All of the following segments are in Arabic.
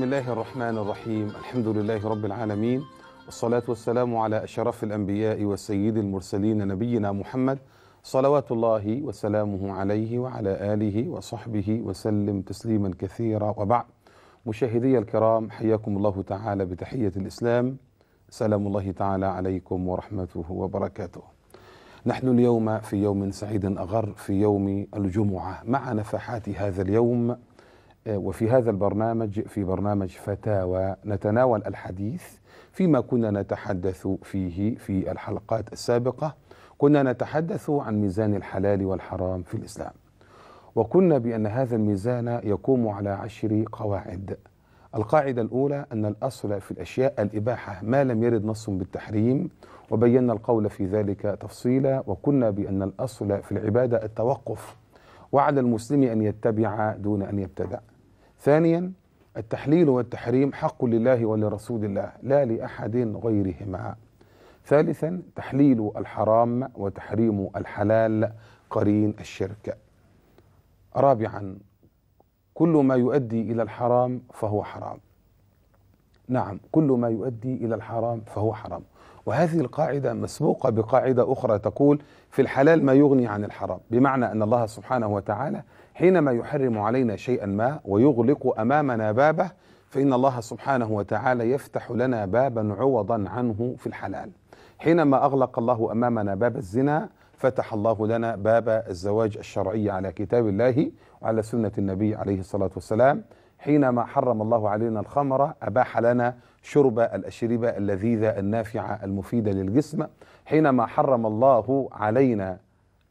بسم الله الرحمن الرحيم الحمد لله رب العالمين والصلاة والسلام على أشرف الأنبياء والسيد المرسلين نبينا محمد صلوات الله وسلامه عليه وعلى آله وصحبه وسلم تسليما كثيرا وبعد مشاهدي الكرام حياكم الله تعالى بتحية الإسلام سلام الله تعالى عليكم ورحمته وبركاته نحن اليوم في يوم سعيد أغر في يوم الجمعة مع نفحات هذا اليوم آه، وفي هذا البرنامج في برنامج فتاوى نتناول الحديث فيما كنا نتحدث فيه في الحلقات السابقه كنا نتحدث عن ميزان الحلال والحرام في الاسلام وكنا بان هذا الميزان يقوم على عشر قواعد القاعده الاولى ان الاصل في الاشياء الاباحه ما لم يرد نص بالتحريم وبينا القول في ذلك تفصيلا وكنا بان الاصل في العباده التوقف وعلى المسلم ان يتبع دون ان يبتدع ثانيا التحليل والتحريم حق لله ولرسول الله لا لأحد غيرهما ثالثا تحليل الحرام وتحريم الحلال قرين الشرك رابعا كل ما يؤدي إلى الحرام فهو حرام نعم كل ما يؤدي إلى الحرام فهو حرام وهذه القاعدة مسبوقة بقاعدة أخرى تقول في الحلال ما يغني عن الحرام بمعنى أن الله سبحانه وتعالى حينما يحرم علينا شيئا ما ويغلق امامنا بابه فان الله سبحانه وتعالى يفتح لنا بابا عوضا عنه في الحلال. حينما اغلق الله امامنا باب الزنا فتح الله لنا باب الزواج الشرعي على كتاب الله وعلى سنه النبي عليه الصلاه والسلام. حينما حرم الله علينا الخمر اباح لنا شرب الاشربه اللذيذه النافعه المفيده للجسم. حينما حرم الله علينا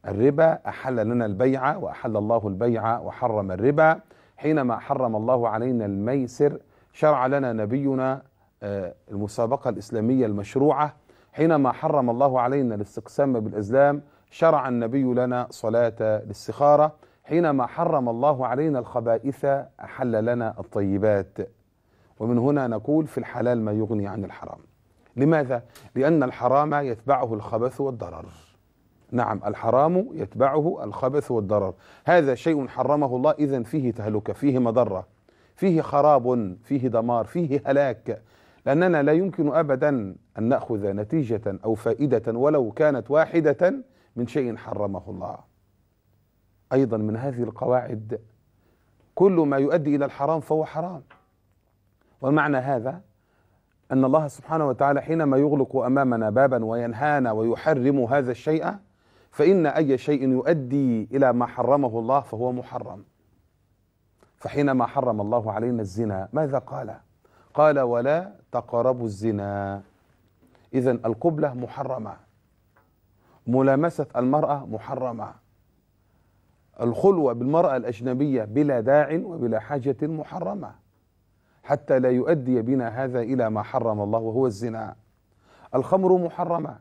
الربا أحل لنا البيع وأحل الله البيع وحرم الربا حينما حرم الله علينا الميسر شرع لنا نبينا آه، المسابقة الإسلامية المشروعة حينما حرم الله علينا الاستقسام بالأزلام شرع النبي لنا صلاة الاستخارة حينما حرم الله علينا الخبائث أحل لنا الطيبات ومن هنا نقول في الحلال ما يغني عن الحرام لماذا؟ لأن الحرام يتبعه الخبث والضرر نعم الحرام يتبعه الخبث والضرر هذا شيء حرمه الله إذا فيه تهلكة فيه مضرة فيه خراب فيه دمار فيه هلاك لأننا لا يمكن أبدا أن نأخذ نتيجة أو فائدة ولو كانت واحدة من شيء حرمه الله أيضا من هذه القواعد كل ما يؤدي إلى الحرام فهو حرام ومعنى هذا أن الله سبحانه وتعالى حينما يغلق أمامنا بابا وينهانا ويحرم هذا الشيء فإن أي شيء يؤدي إلى ما حرمه الله فهو محرم فحينما حرم الله علينا الزنا ماذا قال؟ قال ولا تقربوا الزنا إذا القبلة محرمة ملامسة المرأة محرمة الخلوة بالمرأة الأجنبية بلا داع وبلا حاجة محرمة حتى لا يؤدي بنا هذا إلى ما حرم الله وهو الزنا الخمر محرمة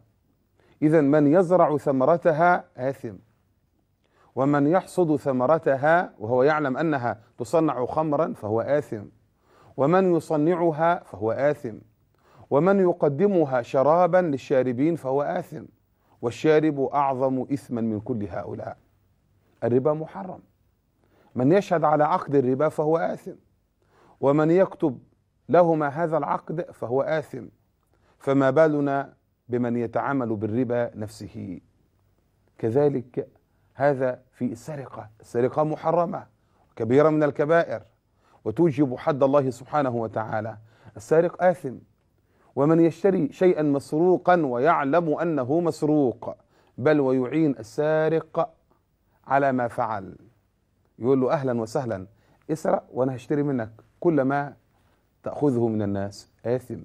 إذا من يزرع ثمرتها آثم ومن يحصد ثمرتها وهو يعلم أنها تصنع خمرا فهو آثم ومن يصنعها فهو آثم ومن يقدمها شرابا للشاربين فهو آثم والشارب أعظم إثما من كل هؤلاء الربا محرم من يشهد على عقد الربا فهو آثم ومن يكتب لهما هذا العقد فهو آثم فما بالنا بمن يتعامل بالربا نفسه كذلك هذا في السرقة السرقة محرمة كبيرة من الكبائر وتوجب حد الله سبحانه وتعالى السارق آثم ومن يشتري شيئا مسروقا ويعلم أنه مسروق بل ويعين السارق على ما فعل يقول له أهلا وسهلا اسرق وأنا هشتري منك كل ما تأخذه من الناس آثم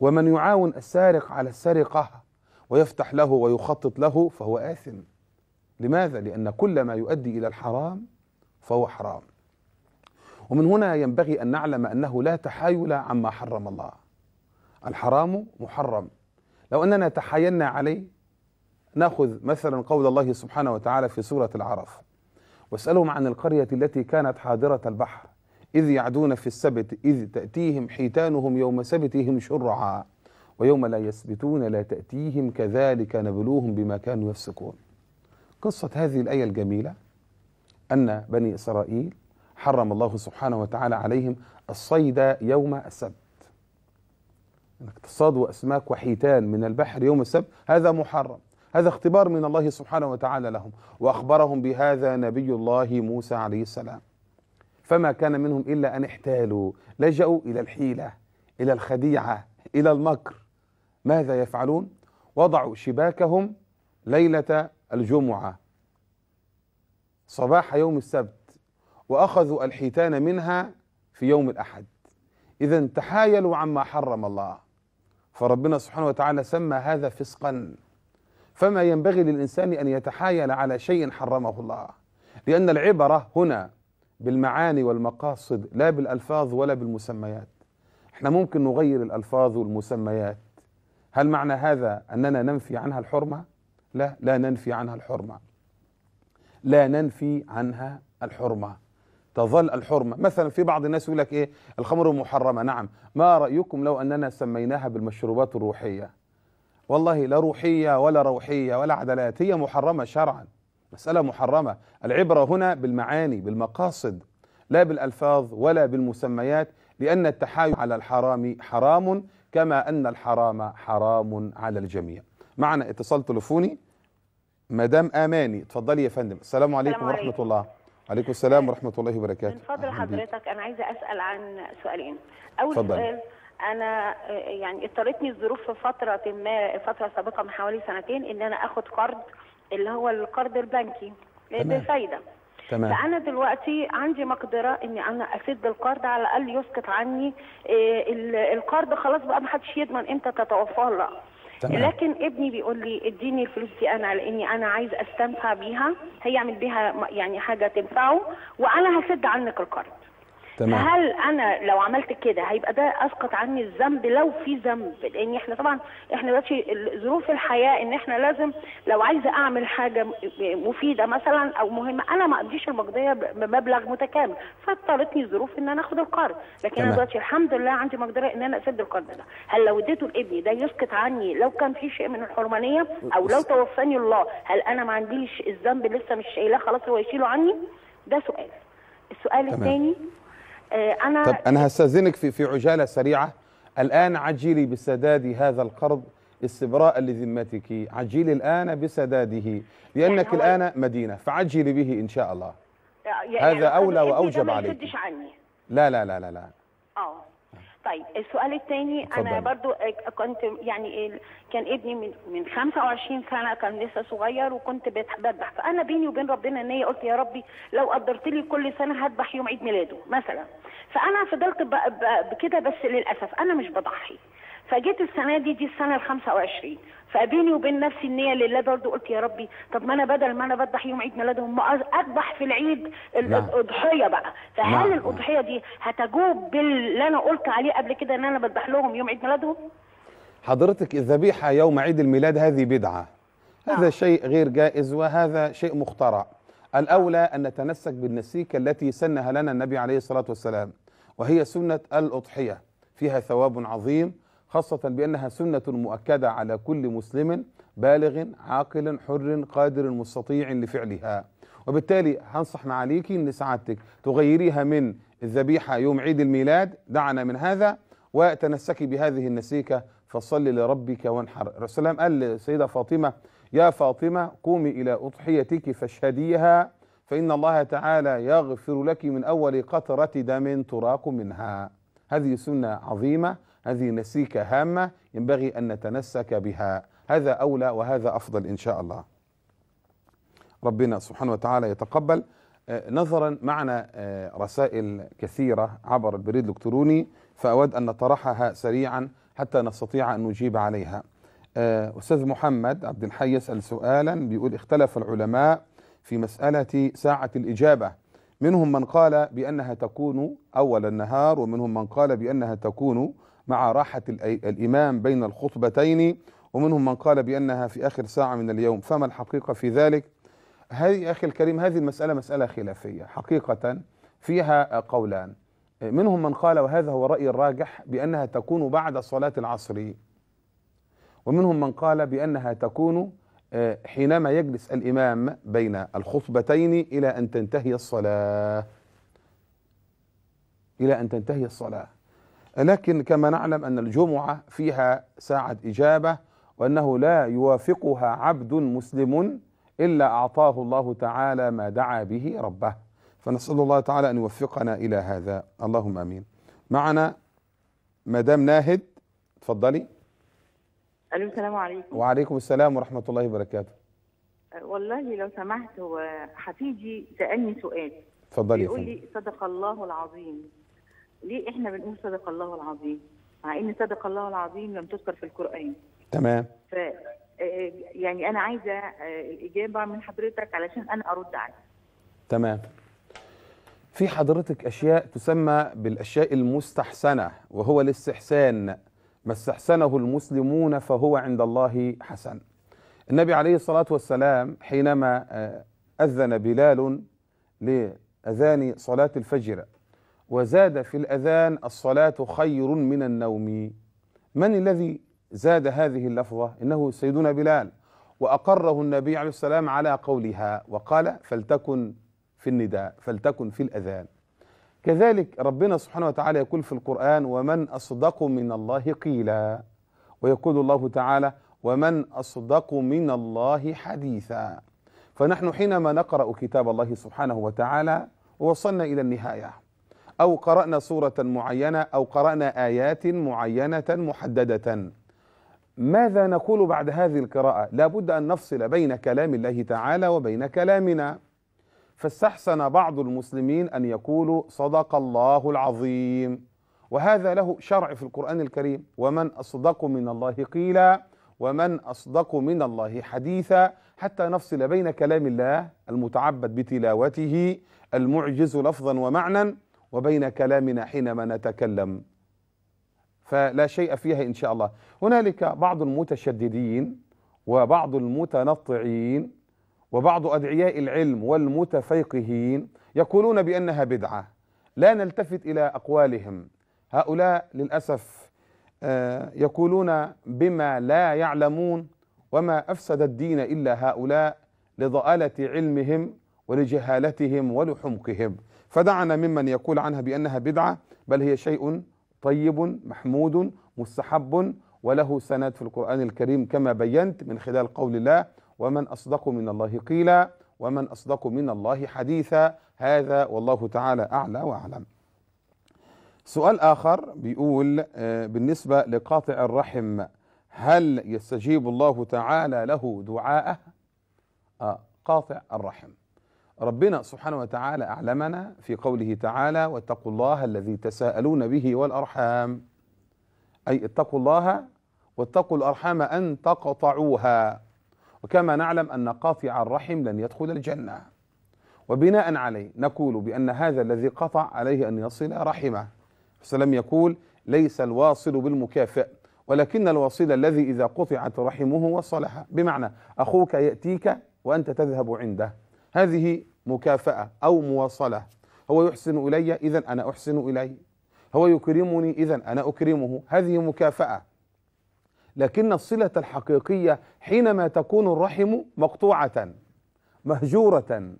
ومن يعاون السارق على السرقة ويفتح له ويخطط له فهو آثم لماذا؟ لأن كل ما يؤدي إلى الحرام فهو حرام ومن هنا ينبغي أن نعلم أنه لا تحايل عما حرم الله الحرام محرم لو أننا تحايلنا عليه ناخذ مثلا قول الله سبحانه وتعالى في سورة العرف واسألهم عن القرية التي كانت حاضرة البحر إذ يعدون في السبت إذ تأتيهم حيتانهم يوم سبتهم شرعا ويوم لا يسبتون لا تأتيهم كذلك نبلوهم بما كانوا يفسقون قصة هذه الآية الجميلة أن بني إسرائيل حرم الله سبحانه وتعالى عليهم الصيد يوم السبت اقتصاد وأسماك وحيتان من البحر يوم السبت هذا محرم هذا اختبار من الله سبحانه وتعالى لهم وأخبرهم بهذا نبي الله موسى عليه السلام فما كان منهم إلا أن احتالوا لجأوا إلى الحيلة إلى الخديعة إلى المكر ماذا يفعلون وضعوا شباكهم ليلة الجمعة صباح يوم السبت وأخذوا الحيتان منها في يوم الأحد إذا تحايلوا عما حرم الله فربنا سبحانه وتعالى سمى هذا فسقا فما ينبغي للإنسان أن يتحايل على شيء حرمه الله لأن العبرة هنا بالمعاني والمقاصد لا بالألفاظ ولا بالمسميات احنا ممكن نغير الألفاظ والمسميات هل معنى هذا أننا ننفي عنها الحرمة؟ لا لا ننفي عنها الحرمة لا ننفي عنها الحرمة تظل الحرمة مثلا في بعض الناس يقول لك إيه الخمر محرمة نعم ما رأيكم لو أننا سميناها بالمشروبات الروحية والله لا روحية ولا روحية ولا عدلات هي محرمة شرعا مسألة محرمة العبرة هنا بالمعاني بالمقاصد لا بالألفاظ ولا بالمسميات لأن التحايل على الحرام حرام كما أن الحرام حرام على الجميع معنا اتصال تلفوني مدام اماني اتفضلي يا فندم السلام عليكم ورحمه عليكم. الله وعليكم السلام ورحمه الله وبركاته من فضل حضرتك انا عايزه اسال عن سؤالين اول فضل. سؤال انا يعني اضطرتني الظروف في فتره ما فتره سابقه من حوالي سنتين ان انا اخد قرض اللي هو القرض البنكي بفايده تمام. فانا دلوقتي عندي مقدره ان انا اسد القرض على الاقل يسقط عني إيه القرض خلاص بقى ما حدش يضمن امتى تتوفى لا تمام. لكن ابني بيقول لي اديني الفلوس دي انا لاني انا عايز استنفع بيها هيعمل بيها يعني حاجه تنفعه وانا هسد عنك القرض تمام. هل انا لو عملت كده هيبقى ده اسقط عني الذنب لو في ذنب لان احنا طبعا احنا دلوقتي ظروف الحياه ان احنا لازم لو عايزه اعمل حاجه مفيده مثلا او مهمه انا ما اقضيش المقضيه بمبلغ متكامل فاضطرتني الظروف ان انا اخد القرض لكن تمام. انا دلوقتي الحمد لله عندي مقدره ان انا اسد القرض ده هل لو اديته لابني ده يسقط عني لو كان في شيء من الحرمانيه او لو توفاني الله هل انا ما عنديش الذنب لسه مش شايلاه خلاص هو يشيله عني ده سؤال السؤال الثاني آه، انا طب انا هستاذنك في في عجاله سريعه الان عجلي بسداد هذا القرض استبراء لذمتك عجلي الان بسداده لانك يعني الان مدينه فعجلي به ان شاء الله آه، يعني هذا اولى واوجب عليك لا لا لا لا لا اه طيب السؤال الثاني انا برضو آه، كنت يعني كان ابني من من 25 سنه كان لسه صغير وكنت بذبح فانا بيني وبين ربنا ان هي قلت يا ربي لو قدرت لي كل سنه هذبح يوم عيد ميلاده مثلا فانا فضلت بكده بس للاسف انا مش بضحي فجيت السنه دي دي السنه ال 25 فبيني وبين نفسي النيه لله برضه قلت يا ربي طب ما انا بدل ما انا بذبح يوم عيد ميلادهم ما اذبح في العيد نعم. الاضحيه بقى فهل نعم. الاضحيه دي هتجوب باللي انا قلت عليه قبل كده ان انا بذبح لهم يوم عيد ميلادهم؟ حضرتك الذبيحه يوم عيد الميلاد هذه بدعه هذا آه. شيء غير جائز وهذا شيء مخترع الاولى ان نتمسك بالنسيك التي سنها لنا النبي عليه الصلاه والسلام وهي سنه الاضحيه فيها ثواب عظيم خاصة بأنها سنة مؤكدة على كل مسلم بالغ عاقل حر قادر مستطيع لفعلها وبالتالي هنصح معاليكي ان سعادتك تغيريها من الذبيحة يوم عيد الميلاد دعنا من هذا وتنسكي بهذه النسيكة فصل لربك وانحر الرسول الله قال للسيدة فاطمة يا فاطمة قومي إلى أضحيتك فاشهديها فإن الله تعالى يغفر لك من أول قطرة دم تراق منها هذه سنة عظيمة هذه نسيكة هامة ينبغي أن نتنسك بها هذا أولى وهذا أفضل إن شاء الله ربنا سبحانه وتعالى يتقبل آه، نظرا معنا آه، رسائل كثيرة عبر البريد الإلكتروني فأود أن نطرحها سريعا حتى نستطيع أن نجيب عليها آه، أستاذ محمد عبد الحي يسأل سؤالا بيقول اختلف العلماء في مسألة ساعة الإجابة منهم من قال بأنها تكون أول النهار ومنهم من قال بأنها تكون مع راحة الإمام بين الخطبتين ومنهم من قال بأنها في آخر ساعة من اليوم فما الحقيقة في ذلك هذه أخي الكريم هذه المسألة مسألة خلافية حقيقة فيها قولان منهم من قال وهذا هو رأي الراجح بأنها تكون بعد صلاة العصر ومنهم من قال بأنها تكون آه، حينما يجلس الإمام بين الخطبتين إلى أن تنتهي الصلاة إلى أن تنتهي الصلاة لكن كما نعلم أن الجمعة فيها ساعة إجابة وأنه لا يوافقها عبد مسلم إلا أعطاه الله تعالى ما دعا به ربه فنسأل الله تعالى أن يوفقنا إلى هذا اللهم أمين معنا مدام ناهد تفضلي ألو السلام عليكم وعليكم السلام ورحمة الله وبركاته والله لو سمحت حفيدي سألني سؤال اتفضلي يقول لي صدق الله العظيم ليه احنا بنقول صدق الله العظيم مع ان صدق الله العظيم لم تذكر في القران تمام ف آه، يعني انا عايزه الاجابه آه، من حضرتك علشان انا ارد عليك تمام في حضرتك اشياء تسمى بالاشياء المستحسنه وهو الاستحسان ما استحسنه المسلمون فهو عند الله حسن النبي عليه الصلاه والسلام حينما آه، اذن بلال لاذان صلاه الفجر وزاد في الأذان الصلاة خير من النوم من الذي زاد هذه اللفظة إنه سيدنا بلال وأقره النبي عليه السلام على قولها وقال فلتكن في النداء فلتكن في الأذان كذلك ربنا سبحانه وتعالى يقول في القرآن ومن أصدق من الله قيلا ويقول الله تعالى ومن أصدق من الله حديثا فنحن حينما نقرأ كتاب الله سبحانه وتعالى وصلنا إلى النهاية أو قرأنا سورة معينة أو قرأنا آيات معينة محددة ماذا نقول بعد هذه القراءة لابد أن نفصل بين كلام الله تعالى وبين كلامنا فاستحسن بعض المسلمين أن يقولوا صدق الله العظيم وهذا له شرع في القرآن الكريم ومن أصدق من الله قيلا ومن أصدق من الله حديثا حتى نفصل بين كلام الله المتعبد بتلاوته المعجز لفظا ومعنى وبين كلامنا حينما نتكلم فلا شيء فيها إن شاء الله هنالك بعض المتشددين وبعض المتنطعين وبعض أدعياء العلم والمتفيقهين يقولون بأنها بدعة لا نلتفت إلى أقوالهم هؤلاء للأسف آه، يقولون بما لا يعلمون وما أفسد الدين إلا هؤلاء لضآلة علمهم ولجهالتهم ولحمقهم فدعنا ممن يقول عنها بأنها بدعة بل هي شيء طيب محمود مستحب وله سند في القرآن الكريم كما بينت من خلال قول الله ومن أصدق من الله قيلا ومن أصدق من الله حديثا هذا والله تعالى أعلى وأعلم سؤال آخر بيقول آه، بالنسبة لقاطع الرحم هل يستجيب الله تعالى له دعاءه آه قاطع الرحم ربنا سبحانه وتعالى أعلمنا في قوله تعالى واتقوا الله الذي تساءلون به والأرحام أي اتقوا الله واتقوا الأرحام أن تقطعوها وكما نعلم أن قاطع الرحم لن يدخل الجنة وبناء عليه نقول بأن هذا الذي قطع عليه أن يصل رحمه فسلم يقول ليس الواصل بالمكافئ ولكن الوصيل الذي إذا قطعت رحمه وصلها بمعنى أخوك يأتيك وأنت تذهب عنده هذه مكافأة أو مواصلة هو يحسن إلي إذا أنا أحسن إليه هو يكرمني إذا أنا أكرمه هذه مكافأة لكن الصلة الحقيقية حينما تكون الرحم مقطوعة مهجورة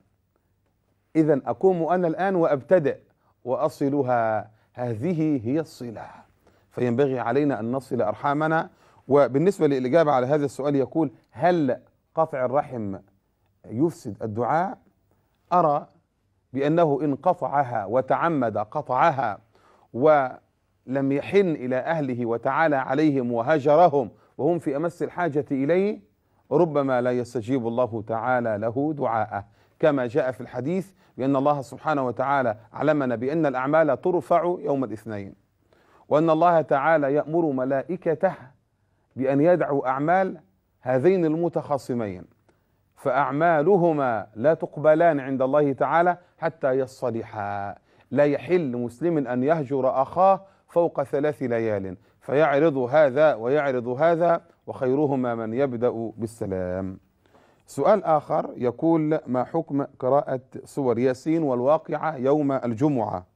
إذا أقوم أنا الآن وأبتدئ وأصلها هذه هي الصلة فينبغي علينا أن نصل أرحامنا وبالنسبة للإجابة على هذا السؤال يقول هل قطع الرحم يفسد الدعاء أرى بأنه إن قطعها وتعمد قطعها ولم يحن إلى أهله وتعالى عليهم وهجرهم وهم في أمس الحاجة إليه ربما لا يستجيب الله تعالى له دعاءه كما جاء في الحديث بأن الله سبحانه وتعالى علمنا بأن الأعمال ترفع يوم الاثنين وأن الله تعالى يأمر ملائكته بأن يدعوا أعمال هذين المتخاصمين فأعمالهما لا تقبلان عند الله تعالى حتى يصطلحا لا يحل مسلم أن يهجر أخاه فوق ثلاث ليال فيعرض هذا ويعرض هذا وخيرهما من يبدأ بالسلام سؤال آخر يقول ما حكم قراءة سور ياسين والواقعة يوم الجمعة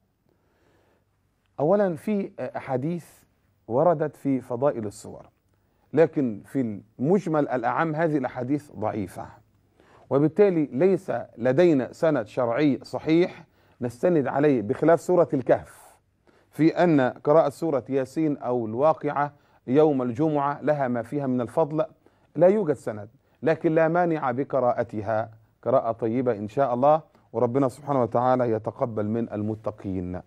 أولا في أحاديث وردت في فضائل السور لكن في المجمل الأعم هذه الأحاديث ضعيفة وبالتالي ليس لدينا سند شرعي صحيح نستند عليه بخلاف سورة الكهف في أن قراءة سورة ياسين أو الواقعة يوم الجمعة لها ما فيها من الفضل لا يوجد سند لكن لا مانع بقراءتها قراءة طيبة إن شاء الله وربنا سبحانه وتعالى يتقبل من المتقين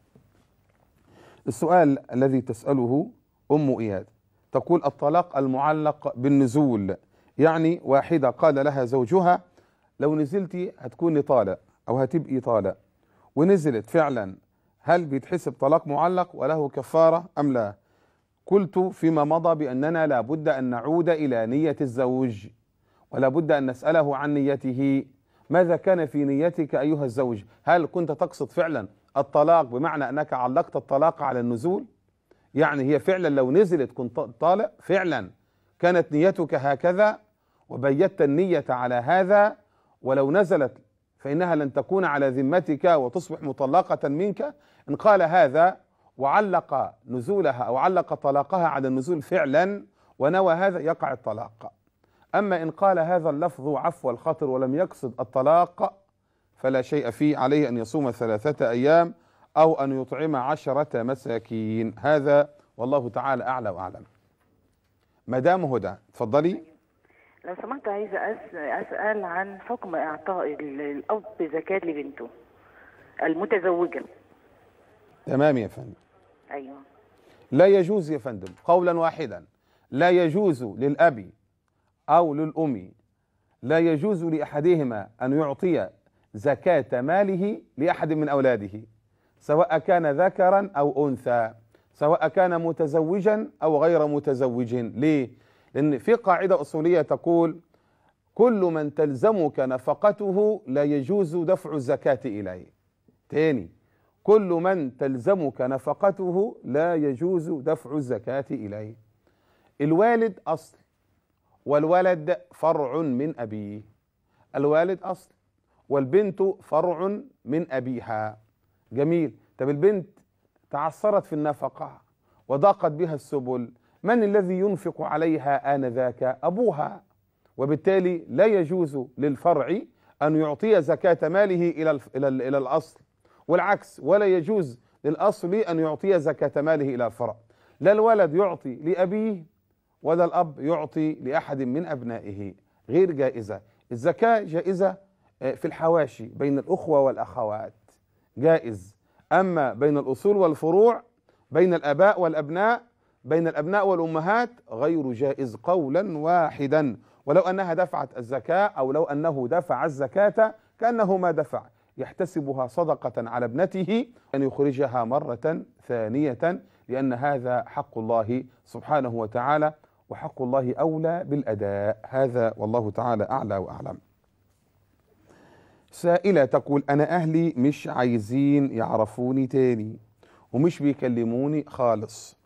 السؤال الذي تسأله أم إياد تقول الطلاق المعلق بالنزول يعني واحدة قال لها زوجها لو نزلتي هتكوني طالق او هتبقي طالق ونزلت فعلا هل بيتحسب طلاق معلق وله كفاره ام لا؟ قلت فيما مضى باننا لابد ان نعود الى نيه الزوج ولابد ان نساله عن نيته ماذا كان في نيتك ايها الزوج؟ هل كنت تقصد فعلا الطلاق بمعنى انك علقت الطلاق على النزول؟ يعني هي فعلا لو نزلت كنت طالق فعلا كانت نيتك هكذا وبيت النية على هذا ولو نزلت فإنها لن تكون على ذمتك وتصبح مطلقة منك إن قال هذا وعلق نزولها أو علق طلاقها على النزول فعلا ونوى هذا يقع الطلاق أما إن قال هذا اللفظ عفو الخطر ولم يقصد الطلاق فلا شيء فيه عليه أن يصوم ثلاثة أيام أو أن يطعم عشرة مساكين هذا والله تعالى أعلى وأعلم مدام هدى تفضلي لو سمحت عايزة أسأل عن حكم إعطاء الأب زكاة لبنته المتزوجة تمام يا فندم أيوه لا يجوز يا فندم قولا واحدا لا يجوز للأب أو للأم لا يجوز لأحدهما أن يعطي زكاة ماله لأحد من أولاده سواء كان ذكرا أو أنثى سواء كان متزوجا أو غير متزوج ليه؟ لأن في قاعدة أصولية تقول كل من تلزمك نفقته لا يجوز دفع الزكاة إليه تاني كل من تلزمك نفقته لا يجوز دفع الزكاة إليه الوالد أصل والولد فرع من أبيه الوالد أصل والبنت فرع من أبيها جميل طب البنت تعثرت في النفقة وضاقت بها السبل من الذي ينفق عليها آنذاك أبوها وبالتالي لا يجوز للفرع أن يعطي زكاة ماله إلى إلى الأصل والعكس ولا يجوز للأصل أن يعطي زكاة ماله إلى الفرع لا الولد يعطي لأبيه ولا الأب يعطي لأحد من أبنائه غير جائزة الزكاة جائزة آه، في الحواشي بين الأخوة والأخوات جائز أما بين الأصول والفروع بين الأباء والأبناء بين الأبناء والأمهات غير جائز قولا واحدا ولو أنها دفعت الزكاة أو لو أنه دفع الزكاة كأنه ما دفع يحتسبها صدقة على ابنته أن يخرجها مرة ثانية لأن هذا حق الله سبحانه وتعالى وحق الله أولى بالأداء هذا والله تعالى أعلى وأعلم سائلة تقول أنا أهلي مش عايزين يعرفوني تاني ومش بيكلموني خالص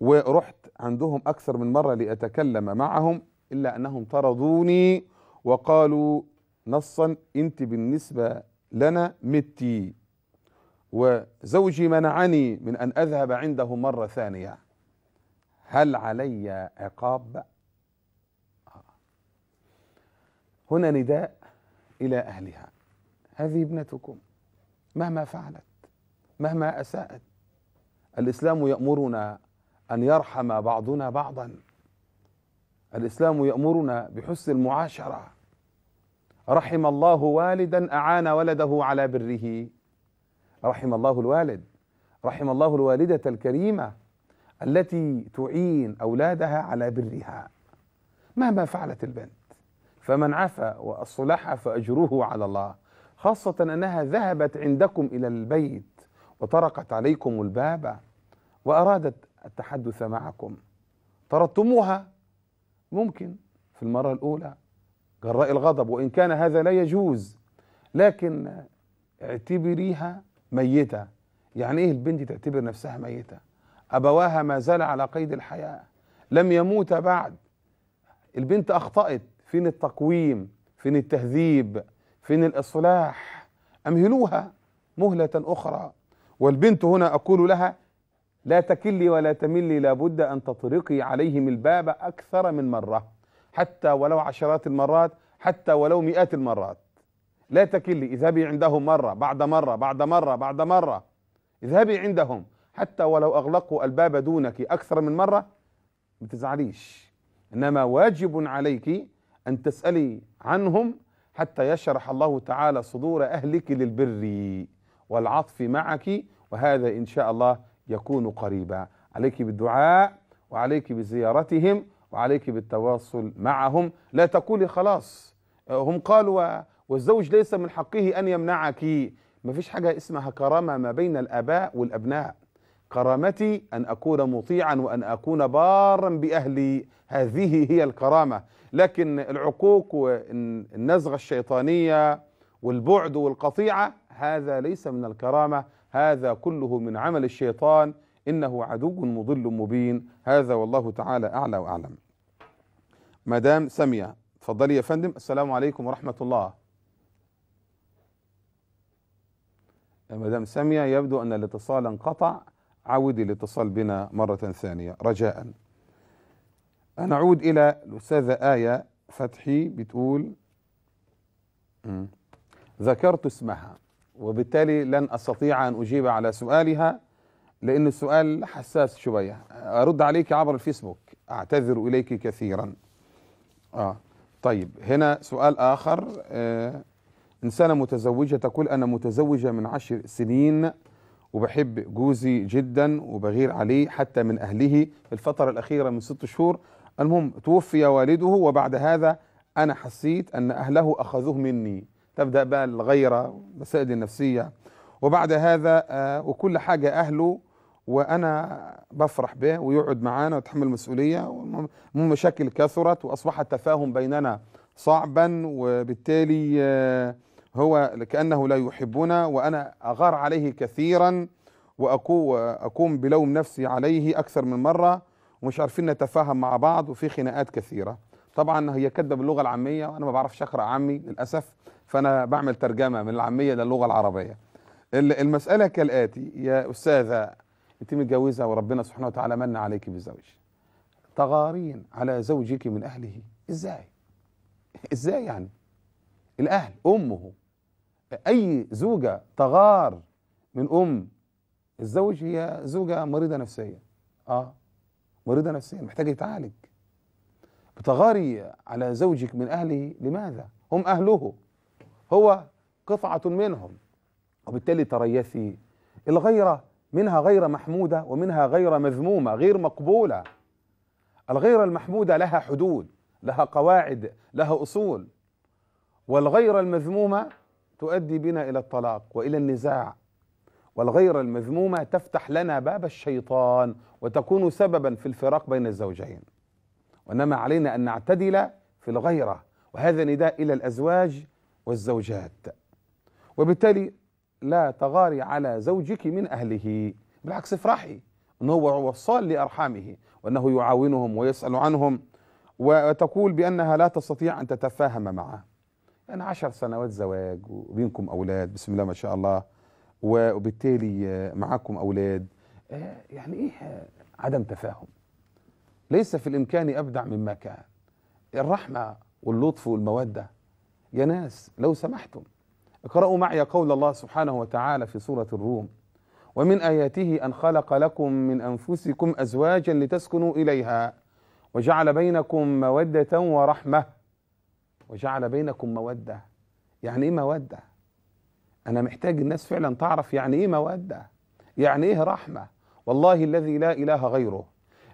ورحت عندهم أكثر من مرة لأتكلم معهم إلا أنهم طردوني وقالوا نصا أنت بالنسبة لنا متي وزوجي منعني من أن أذهب عنده مرة ثانية هل علي عقاب هنا نداء إلى أهلها هذه ابنتكم مهما فعلت مهما أساءت الإسلام يأمرنا أن يرحم بعضنا بعضا الإسلام يأمرنا بحسن المعاشرة رحم الله والدا أعان ولده على بره رحم الله الوالد رحم الله الوالدة الكريمة التي تعين أولادها على برها مهما فعلت البنت فمن عفا وأصلح فأجره على الله خاصة أنها ذهبت عندكم إلى البيت وطرقت عليكم الباب وأرادت التحدث معكم طردتموها ممكن في المرة الأولى جراء الغضب وإن كان هذا لا يجوز لكن اعتبريها ميتة يعني إيه البنت تعتبر نفسها ميتة أبواها ما زال على قيد الحياة لم يموت بعد البنت أخطأت فين التقويم فين التهذيب فين الإصلاح أمهلوها مهلة أخرى والبنت هنا أقول لها لا تكلي ولا تملي لابد أن تطرقي عليهم الباب أكثر من مرة حتى ولو عشرات المرات حتى ولو مئات المرات لا تكلي اذهبي عندهم مرة بعد مرة بعد مرة بعد مرة اذهبي عندهم حتى ولو أغلقوا الباب دونك أكثر من مرة ما تزعليش إنما واجب عليك أن تسألي عنهم حتى يشرح الله تعالى صدور أهلك للبر والعطف معك وهذا إن شاء الله يكون قريبا عليك بالدعاء وعليك بزيارتهم وعليك بالتواصل معهم لا تقولي خلاص آه، هم قالوا والزوج ليس من حقه أن يمنعك ما فيش حاجة اسمها كرامة ما بين الآباء والأبناء كرامتي أن أكون مطيعا وأن أكون بارا بأهلي هذه هي الكرامة لكن العقوق والنزغة الشيطانية والبعد والقطيعة هذا ليس من الكرامة هذا كله من عمل الشيطان إنه عدو مضل مبين هذا والله تعالى أعلى وأعلم مدام سميه تفضلي يا فندم السلام عليكم ورحمة الله مدام سميه يبدو أن الاتصال انقطع عودي الاتصال بنا مرة ثانية رجاء نعود إلى الأستاذة آية فتحي بتقول ذكرت اسمها وبالتالي لن استطيع ان اجيب على سؤالها لان السؤال حساس شويه ارد عليك عبر الفيسبوك اعتذر اليك كثيرا اه طيب هنا سؤال اخر آه انسانه متزوجه تقول انا متزوجه من عشر سنين وبحب جوزي جدا وبغير عليه حتى من اهله الفتره الاخيره من ست شهور المهم توفي والده وبعد هذا انا حسيت ان اهله اخذوه مني تبدأ بقى الغيرة المسائل النفسية وبعد هذا آه، وكل حاجة أهله وأنا بفرح به ويقعد معانا ويتحمل مسؤولية المشاكل كثرت وأصبح التفاهم بيننا صعبا وبالتالي آه، هو كأنه لا يحبنا وأنا أغار عليه كثيرا وأقوم بلوم نفسي عليه أكثر من مرة ومش عارفين نتفاهم مع بعض وفي خناقات كثيرة طبعا هي كدة باللغة العامية وأنا ما بعرفش أقرأ عامي للأسف فانا بعمل ترجمه من العاميه للغه العربيه المساله كالاتي يا استاذه انت متجوزه وربنا سبحانه وتعالى من عليك بالزوج تغارين على زوجك من اهله ازاي ازاي يعني الاهل امه اي زوجه تغار من ام الزوج هي زوجه مريضه نفسيا اه مريضه نفسيا محتاجه يتعالج بتغاري على زوجك من اهله لماذا هم اهله هو قطعة منهم وبالتالي تريثي الغيرة منها غير محمودة ومنها غير مذمومة غير مقبولة الغيرة المحمودة لها حدود لها قواعد لها أصول والغيرة المذمومة تؤدي بنا إلى الطلاق وإلى النزاع والغيرة المذمومة تفتح لنا باب الشيطان وتكون سببا في الفراق بين الزوجين وإنما علينا أن نعتدل في الغيرة وهذا نداء إلى الأزواج والزوجات وبالتالي لا تغاري على زوجك من أهله بالعكس افرحي أنه هو وصال لأرحامه وأنه يعاونهم ويسأل عنهم وتقول بأنها لا تستطيع أن تتفاهم معه يعني عشر سنوات زواج وبينكم أولاد بسم الله ما شاء الله وبالتالي معكم أولاد آه، يعني إيه آه، عدم تفاهم ليس في الإمكان أبدع مما كان الرحمة واللطف والمودة يا ناس لو سمحتم اقرأوا معي قول الله سبحانه وتعالى في سورة الروم ومن آياته أن خلق لكم من أنفسكم أزواجا لتسكنوا إليها وجعل بينكم مودة ورحمة وجعل بينكم مودة يعني إيه مودة؟ أنا محتاج الناس فعلا تعرف يعني إيه مودة؟ يعني إيه رحمة؟ والله الذي لا إله غيره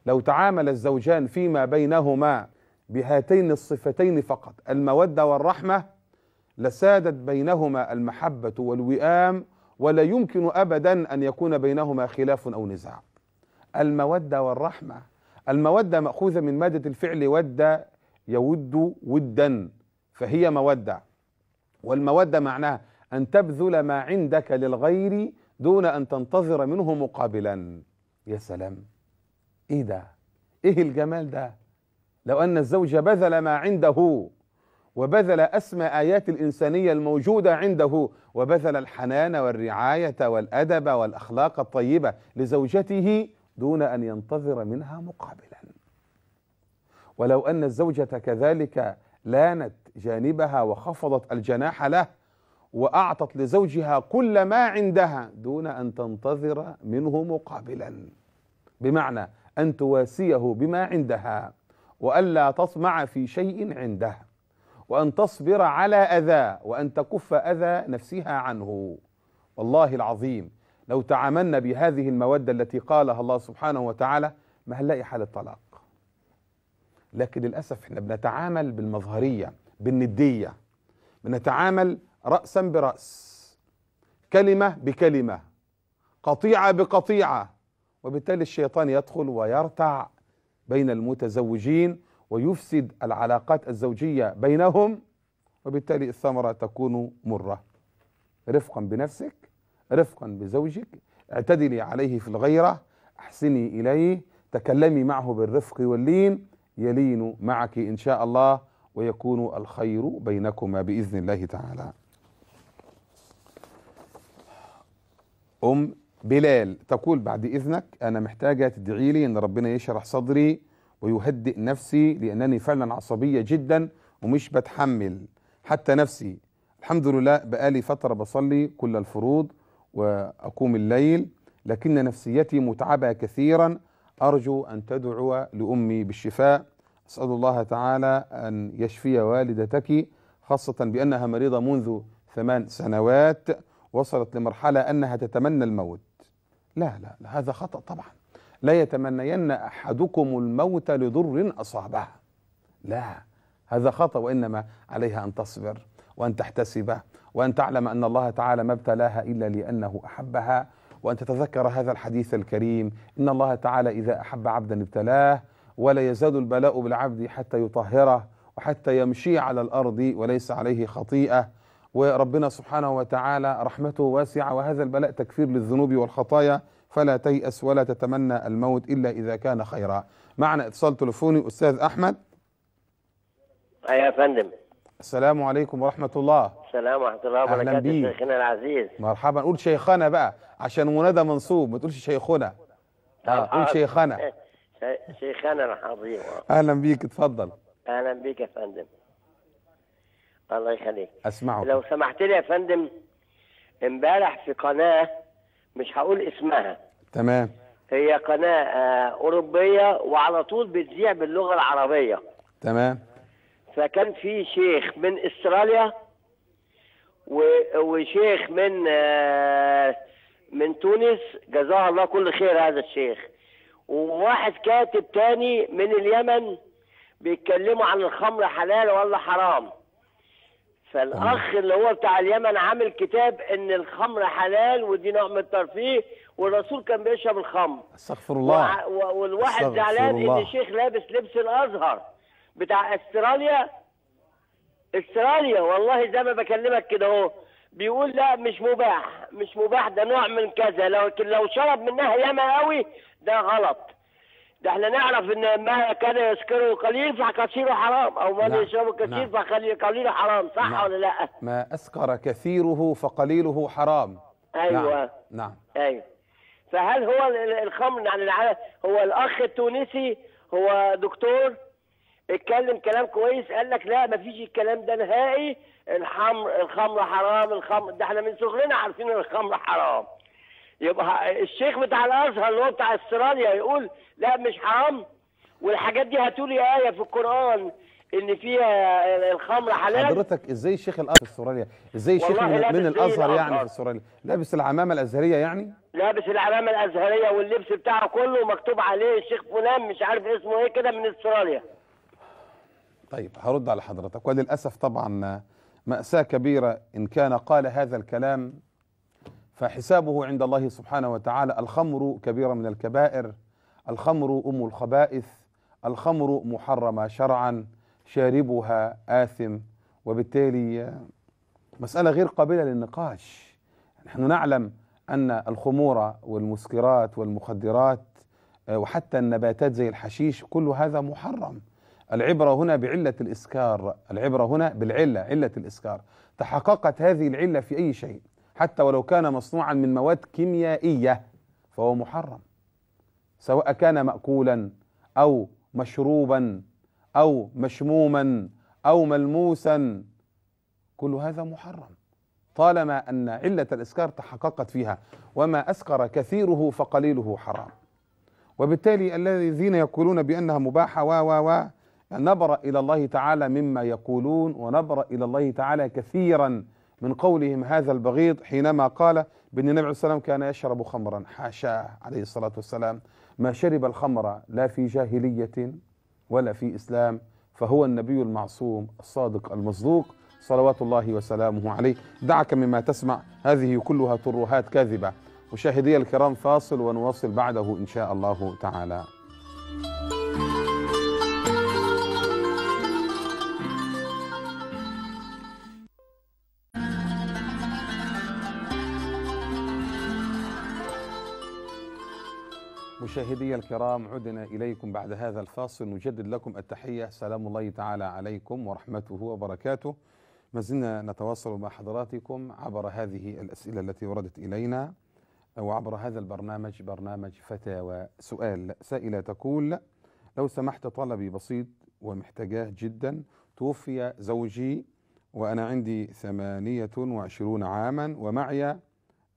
لو تعامل الزوجان فيما بينهما بهاتين الصفتين فقط المودة والرحمة لسادت بينهما المحبة والوئام ولا يمكن أبدا أن يكون بينهما خلاف أو نزاع المودة والرحمة المودة مأخوذة من مادة الفعل ود يود ودا فهي مودة والمودة معناها أن تبذل ما عندك للغير دون أن تنتظر منه مقابلا يا سلام إيه ده إيه الجمال ده لو أن الزوج بذل ما عنده وبذل أسمى آيات الإنسانية الموجودة عنده وبذل الحنان والرعاية والأدب والأخلاق الطيبة لزوجته دون أن ينتظر منها مقابلا ولو أن الزوجة كذلك لانت جانبها وخفضت الجناح له وأعطت لزوجها كل ما عندها دون أن تنتظر منه مقابلا بمعنى أن تواسيه بما عندها وألا تطمع في شيء عنده وأن تصبر على أذى وأن تكف أذى نفسها عنه والله العظيم لو تعاملنا بهذه المودة التي قالها الله سبحانه وتعالى ما هنلاقي حالة طلاق لكن للأسف احنا بنتعامل بالمظهرية بالندية بنتعامل رأسا برأس كلمة بكلمة قطيعة بقطيعة وبالتالي الشيطان يدخل ويرتع بين المتزوجين ويفسد العلاقات الزوجية بينهم وبالتالي الثمرة تكون مرة رفقا بنفسك رفقا بزوجك اعتدلي عليه في الغيرة احسني إليه تكلمي معه بالرفق واللين يلين معك إن شاء الله ويكون الخير بينكما بإذن الله تعالى أم بلال تقول بعد إذنك أنا محتاجة تدعي لي أن ربنا يشرح صدري ويهدئ نفسي لأنني فعلا عصبية جدا ومش بتحمل حتى نفسي الحمد لله بقالي فترة بصلي كل الفروض وأقوم الليل لكن نفسيتي متعبة كثيرا أرجو أن تدعو لأمي بالشفاء أسأل الله تعالى أن يشفي والدتك خاصة بأنها مريضة منذ ثمان سنوات وصلت لمرحلة أنها تتمنى الموت لا لا, لا هذا خطأ طبعا لا يتمنين أحدكم الموت لضر أصابه لا هذا خطأ وإنما عليها أن تصبر وأن تحتسبه وأن تعلم أن الله تعالى ما ابتلاها إلا لأنه أحبها وأن تتذكر هذا الحديث الكريم إن الله تعالى إذا أحب عبدا ابتلاه ولا يزال البلاء بالعبد حتى يطهره وحتى يمشي على الأرض وليس عليه خطيئة وربنا سبحانه وتعالى رحمته واسعة وهذا البلاء تكفير للذنوب والخطايا فلا تيأس ولا تتمنى الموت إلا إذا كان خيرا معنا اتصال تلفوني أستاذ أحمد آه، يا فندم السلام عليكم ورحمة الله السلام ورحمة الله وبركاته شيخنا العزيز مرحبا قول شيخنا بقى عشان منادى منصوب ما تقولش شيخنا آه. قول آه، شيخنا شيخنا العظيم اهلا بيك اتفضل اهلا بيك يا فندم الله يخليك اسمعه لو سمحت لي يا فندم امبارح في قناه مش هقول اسمها تمام هي قناه آه، اوروبيه وعلى طول بتذيع باللغه العربيه تمام فكان في شيخ من استراليا وشيخ من آه، من تونس جزاه الله كل خير هذا الشيخ وواحد كاتب تاني من اليمن بيتكلموا عن الخمر حلال ولا حرام فالاخ اللي هو بتاع اليمن عامل كتاب ان الخمر حلال ودي نوع من الترفيه والرسول كان بيشرب الخمر استغفر الله و... والواحد زعلان ان الشيخ لابس لبس الازهر بتاع استراليا استراليا والله زي ما بكلمك كده اهو بيقول لا مش مباح مش مباح ده نوع من كذا لكن لو شرب منها ياما قوي ده غلط ده احنا نعرف ان ما كان يسكره قليل فكثيره حرام او من نعم، يشرب نعم. كثير فقليله حرام صح نعم. ولا لا ما اسكر كثيره فقليله حرام ايوه نعم, نعم. ايوه فهل هو الخمر يعني هو الاخ التونسي هو دكتور اتكلم كلام كويس قال لك لا مفيش الكلام ده نهائي الحمر الخمر حرام الخمر ده احنا من صغرنا عارفين الخمر حرام يبقى الشيخ بتاع الازهر اللي هو بتاع استراليا يقول لا مش حرام والحاجات دي هاتوا لي ايه في القران ان فيها الخمر حلال حضرتك ازاي الشيخ الازهر في استراليا ازاي الشيخ من, من الازهر يعني في استراليا لابس العمامه الازهريه يعني لابس العمامه الازهريه واللبس بتاعه كله مكتوب عليه الشيخ فلان مش عارف اسمه ايه كده من استراليا طيب هرد على حضرتك وللاسف طبعا ماساه كبيره ان كان قال هذا الكلام فحسابه عند الله سبحانه وتعالى الخمر كبيرة من الكبائر الخمر أم الخبائث الخمر محرمة شرعا شاربها آثم وبالتالي مسألة غير قابلة للنقاش نحن نعلم أن الخمور والمسكرات والمخدرات آه، وحتى النباتات زي الحشيش كل هذا محرم العبرة هنا بعلة الإسكار العبرة هنا بالعلة علة الإسكار تحققت هذه العلة في أي شيء حتى ولو كان مصنوعا من مواد كيميائية فهو محرم سواء كان مأكولا أو مشروبا أو مشموما أو ملموسا كل هذا محرم طالما أن علة الإسكار تحققت فيها وما أسكر كثيره فقليله حرام وبالتالي الذين يقولون بأنها مباحة و و و نبرأ إلى الله تعالى مما يقولون ونبرأ إلى الله تعالى كثيرا من قولهم هذا البغيض حينما قال بأن النبي عليه السلام كان يشرب خمرا حاشاه عليه الصلاة والسلام ما شرب الخمر لا في جاهلية ولا في إسلام فهو النبي المعصوم الصادق المصدوق صلوات الله وسلامه عليه دعك مما تسمع هذه كلها ترهات كاذبة مشاهدي الكرام فاصل ونواصل بعده إن شاء الله تعالى مشاهدي الكرام عدنا إليكم بعد هذا الفاصل نجدد لكم التحية سلام الله تعالى عليكم ورحمته وبركاته ما زلنا نتواصل مع حضراتكم عبر هذه الأسئلة التي وردت إلينا وعبر هذا البرنامج برنامج فتاوى سؤال سائلة تقول لو سمحت طلبي بسيط ومحتاجاه جدا توفي زوجي وأنا عندي ثمانية وعشرون عاما ومعي آه،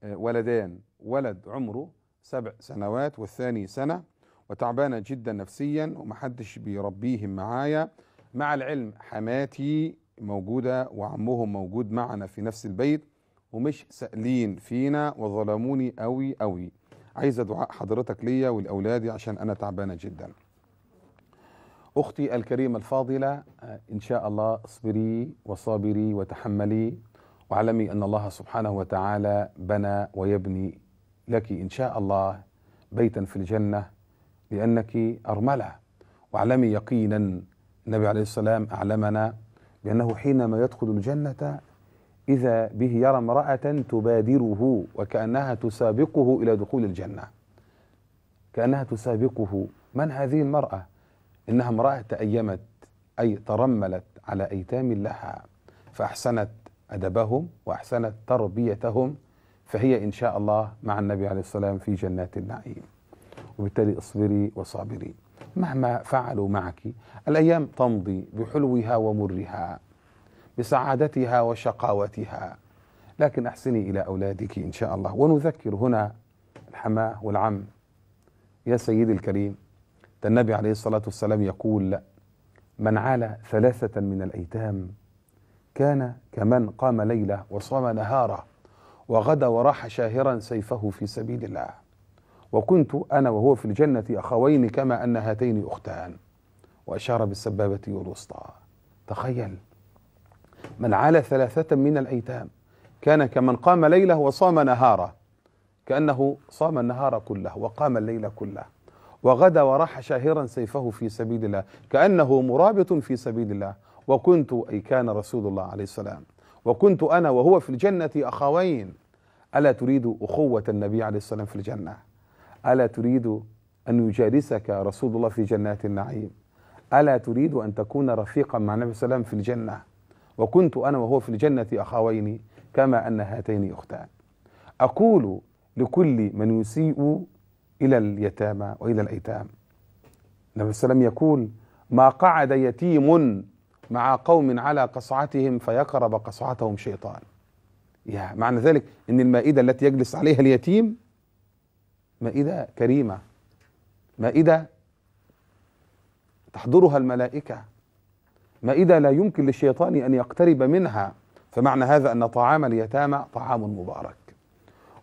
ولدان ولد عمره سبع سنوات والثاني سنة وتعبانة جدا نفسيا ومحدش بيربيهم معايا مع العلم حماتي موجودة وعمهم موجود معنا في نفس البيت ومش سألين فينا وظلموني قوي قوي عايزة دعاء حضرتك ليا ولأولادي عشان أنا تعبانة جدا أختي الكريمة الفاضلة آه، إن شاء الله اصبري وصابري وتحملي واعلمي أن الله سبحانه وتعالى بنى ويبني لك إن شاء الله بيتا في الجنة لأنك أرملة واعلمي يقينا النبي عليه السلام أعلمنا بأنه حينما يدخل الجنة إذا به يرى امرأة تبادره وكأنها تسابقه إلى دخول الجنة كأنها تسابقه من هذه المرأة؟ إنها امرأة تأيمت أي ترملت على أيتام لها فأحسنت أدبهم وأحسنت تربيتهم فهي إن شاء الله مع النبي عليه السلام في جنات النعيم وبالتالي اصبري وصابري مهما فعلوا معك الأيام تمضي بحلوها ومرها بسعادتها وشقاوتها لكن أحسني إلى أولادك إن شاء الله ونذكر هنا الحماة والعم يا سيدي الكريم النبي عليه الصلاة والسلام يقول من عال ثلاثة من الأيتام كان كمن قام ليلة وصام نهاره وغدا وراح شاهرا سيفه في سبيل الله وكنت أنا وهو في الجنة أخوين كما أن هاتين أختان وأشار بالسبابة والوسطى تخيل من عال ثلاثة من الأيتام كان كمن قام ليله وصام نهاره كأنه صام النهار كله وقام الليل كله وغدا وراح شاهرا سيفه في سبيل الله كأنه مرابط في سبيل الله وكنت أي كان رسول الله عليه السلام وكنت أنا وهو في الجنة أخوين ألا تريد أخوة النبي عليه الصلاة والسلام في الجنة ألا تريد أن يجالسك رسول الله في جنات النعيم ألا تريد أن تكون رفيقا مع النبي صلى الله عليه وسلم في الجنة وكنت أنا وهو في الجنة أخوين كما أن هاتين أختان أقول لكل من يسيء إلى اليتامى وإلى الأيتام النبي صلى الله عليه وسلم يقول ما قعد يتيم مع قوم على قصعتهم فيقرب قصعتهم شيطان يا معنى ذلك ان المائده التي يجلس عليها اليتيم مائده كريمه مائده تحضرها الملائكه مائده لا يمكن للشيطان ان يقترب منها فمعنى هذا ان طعام اليتامى طعام مبارك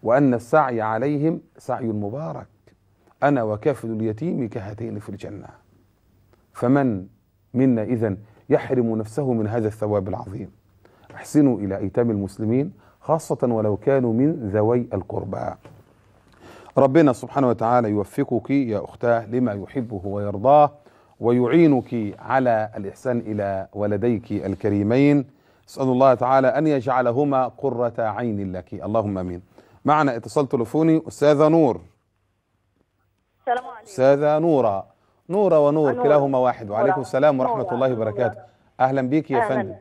وان السعي عليهم سعي مبارك انا وكافل اليتيم كهاتين في الجنه فمن منا اذا يحرم نفسه من هذا الثواب العظيم احسنوا إلى أيتام المسلمين خاصة ولو كانوا من ذوي القربى ربنا سبحانه وتعالى يوفقك يا أختاه لما يحبه ويرضاه ويعينك على الإحسان إلى ولديك الكريمين أسأل الله تعالى أن يجعلهما قرة عين لك اللهم أمين معنا اتصال تلفوني أستاذة نور السلام عليكم أستاذة نورة نورة ونور كلاهما واحد وعليكم السلام ورحمة الله وبركاته أهلا بيك يا فندم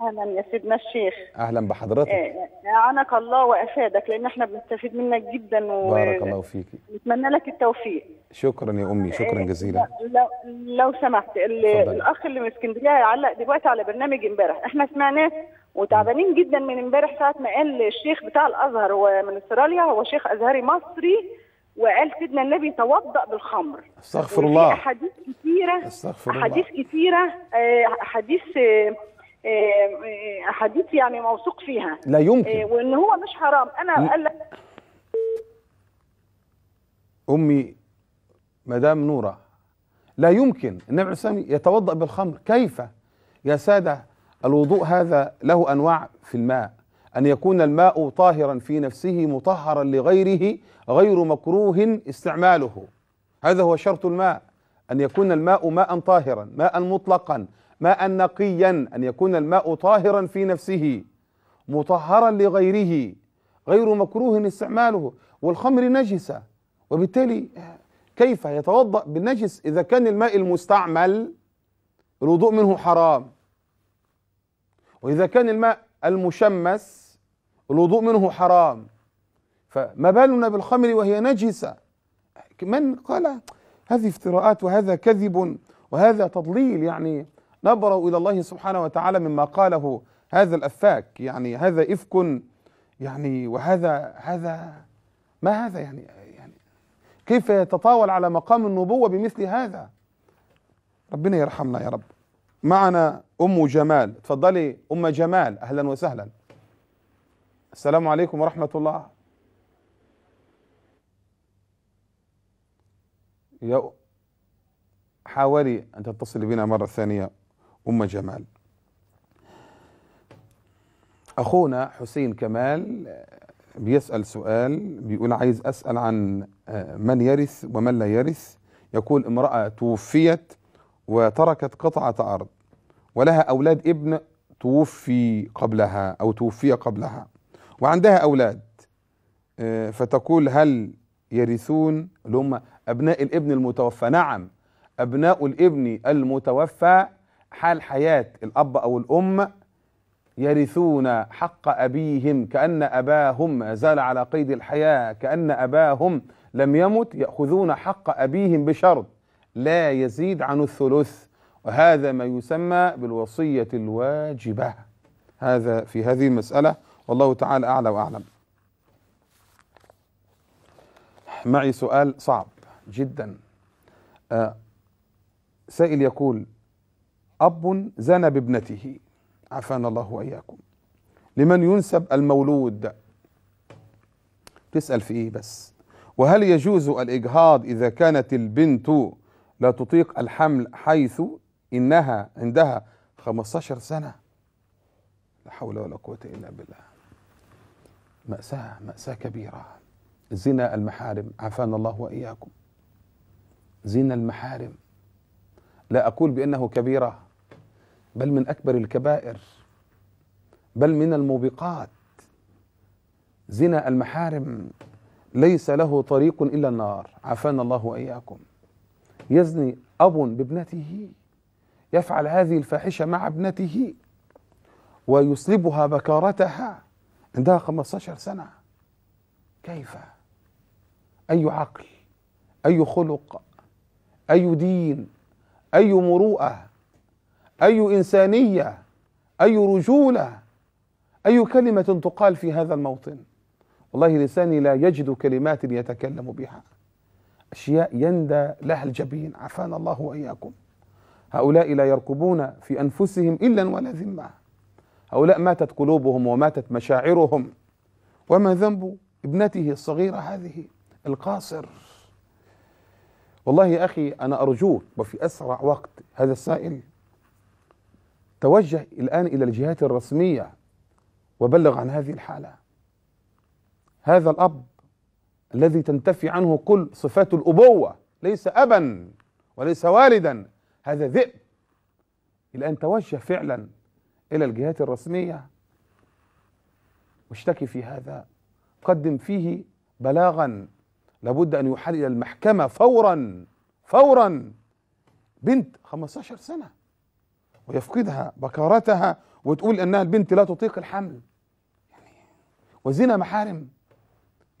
أهلا أهلا يا سيدنا الشيخ أهلا بحضرتك آه، آه، أعانك الله وأفادك لأن احنا بنستفيد منك جدا و... بارك الله فيك نتمنى لك التوفيق شكرا يا أمي شكرا آه، جزيلا لو, لو سمحت الأخ اللي من اسكندرية يعلق دلوقتي على برنامج امبارح احنا سمعناه وتعبانين جدا من امبارح ساعة ما قال الشيخ بتاع الأزهر هو من استراليا هو شيخ أزهري مصري وقال سيدنا النبي توضأ بالخمر استغفر الله أحاديث كثيره استغفر الله أحاديث كثيره آه، أحاديث آه، آه، أحاديث يعني موثوق فيها لا يمكن وإن هو مش حرام أنا قال لك أمي مدام نورة لا يمكن النبي عليه الصلاة والسلام يتوضأ بالخمر كيف يا سادة الوضوء هذا له أنواع في الماء أن يكون الماء طاهرا في نفسه مطهرا لغيره غير مكروه استعماله هذا هو شرط الماء أن يكون الماء ماء طاهرا ماء مطلقا ماء نقيا أن يكون الماء طاهرا في نفسه مطهرا لغيره غير مكروه استعماله والخمر نجسة وبالتالي كيف يتوضأ بالنجس إذا كان الماء المستعمل الوضوء منه حرام وإذا كان الماء المشمس الوضوء منه حرام فما بالنا بالخمر وهي نجسة من قال هذه افتراءات وهذا كذب وهذا تضليل يعني نبرأ إلى الله سبحانه وتعالى مما قاله هذا الأفاك يعني هذا إفك يعني وهذا هذا ما هذا يعني يعني كيف يتطاول على مقام النبوة بمثل هذا ربنا يرحمنا يا رب معنا أم جمال تفضلي أم جمال أهلا وسهلا السلام عليكم ورحمة الله يا حاولي أن تتصل بنا مرة ثانية أم جمال أخونا حسين كمال بيسأل سؤال بيقول عايز أسأل عن آه، من يرث ومن لا يرث يقول امرأة توفيت وتركت قطعة أرض ولها أولاد ابن توفي قبلها أو توفي قبلها وعندها أولاد آه، فتقول هل يرثون اللي هم أبناء الابن المتوفى نعم أبناء الابن المتوفى حال حياة الأب أو الأم يرثون حق أبيهم كأن أباهم ما زال على قيد الحياة كأن أباهم لم يمت يأخذون حق أبيهم بشرط لا يزيد عن الثلث وهذا ما يسمى بالوصية الواجبة هذا في هذه المسألة والله تعالى أعلى وأعلم معي سؤال صعب جدا آه سائل يقول أب زنى بابنته عافانا الله وإياكم لمن ينسب المولود تسأل في إيه بس وهل يجوز الإجهاض إذا كانت البنت لا تطيق الحمل حيث إنها عندها 15 سنة لا حول ولا قوة إلا بالله مأساة مأساة كبيرة زنا المحارم عافانا الله وإياكم زنا المحارم لا أقول بأنه كبيرة بل من أكبر الكبائر بل من الموبقات زنا المحارم ليس له طريق إلا النار عافانا الله وإياكم يزني أب بابنته يفعل هذه الفاحشة مع ابنته ويسلبها بكارتها عندها 15 سنة كيف أي عقل أي خلق أي دين أي مروءة أي إنسانية أي رجولة أي كلمة تقال في هذا الموطن والله لساني لا يجد كلمات يتكلم بها أشياء يندى لها الجبين عافانا الله وإياكم هؤلاء لا يرقبون في أنفسهم إلا ولا ذمة هؤلاء ماتت قلوبهم وماتت مشاعرهم وما ذنب ابنته الصغيرة هذه القاصر والله يا أخي أنا أرجوك وفي أسرع وقت هذا السائل توجه الآن إلى الجهات الرسمية وبلغ عن هذه الحالة هذا الأب الذي تنتفي عنه كل صفات الأبوة ليس أبا وليس والدا هذا ذئب الآن توجه فعلا إلى الجهات الرسمية واشتكي في هذا قدم فيه بلاغا لابد أن يحل إلى المحكمة فورا فورا بنت 15 سنة ويفقدها بكارتها وتقول أنها البنت لا تطيق الحمل يعني وزنا محارم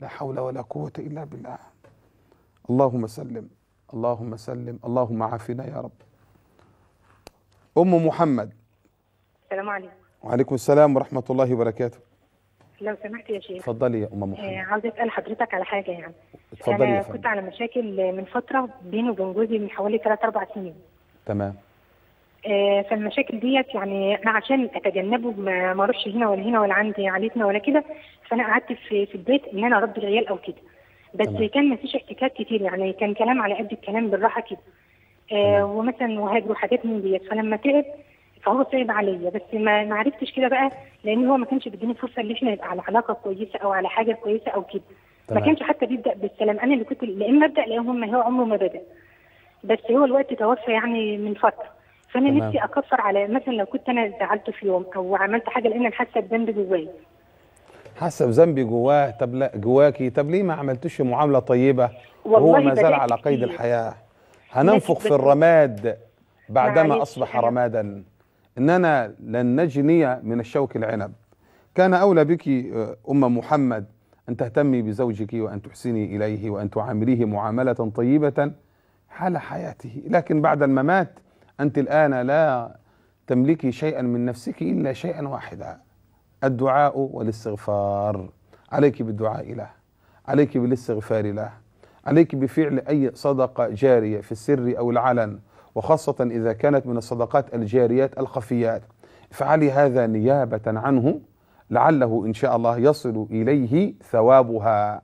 لا حول ولا قوة إلا بالله اللهم سلم اللهم سلم اللهم عافنا يا رب أم محمد السلام عليكم وعليكم السلام ورحمة الله وبركاته لو سمحت يا شيخ اتفضلي يا ام محمد آه عاوزه اسال حضرتك على حاجه يعني اتفضلي انا كنت على مشاكل من فتره بيني وبين جوزي من حوالي 3 4 سنين تمام آه، فالمشاكل ديت يعني انا عشان اتجنبه ما اروحش هنا ولا هنا ولا عندي عيلتنا ولا كده فانا قعدت في في البيت ان انا اربي العيال او كده بس تمام. كان ما فيش احتكاك كتير يعني كان كلام على قد الكلام بالراحه كده آه ومثلا وهاجر وحاجات من ديت فلما تعب فهو صعب عليا بس ما ما عرفتش كده بقى لان هو ما كانش بيديني فرصه ان احنا نبقى على علاقه كويسه او على حاجه كويسه او كده ما كانش حتى بيبدا بالسلام انا اللي كنت لا اما ابدا لا هم هو عمره ما بدا بس هو الوقت توفى يعني من فتره فانا تمام. نفسي اكفر على مثلا لو كنت انا زعلته في يوم او عملت حاجه لان انا حاسه بذنب جوايا حاسه بذنبي جواه طب لا جواكي طب ليه ما عملتوش معامله طيبه وهو ما زال على قيد الحياه هننفخ في الرماد بعدما اصبح رمادا أننا لن نجني من الشوك العنب كان أولى بك آه، أم محمد أن تهتمي بزوجك وأن تحسني إليه وأن تعامليه معاملة طيبة حال حياته لكن بعد الممات أنت الآن لا تملكي شيئا من نفسك إلا شيئا واحدا الدعاء والاستغفار عليك بالدعاء له عليك بالاستغفار له عليك بفعل أي صدقة جارية في السر أو العلن وخاصة إذا كانت من الصدقات الجاريات الخفيات افعلي هذا نيابة عنه لعله إن شاء الله يصل إليه ثوابها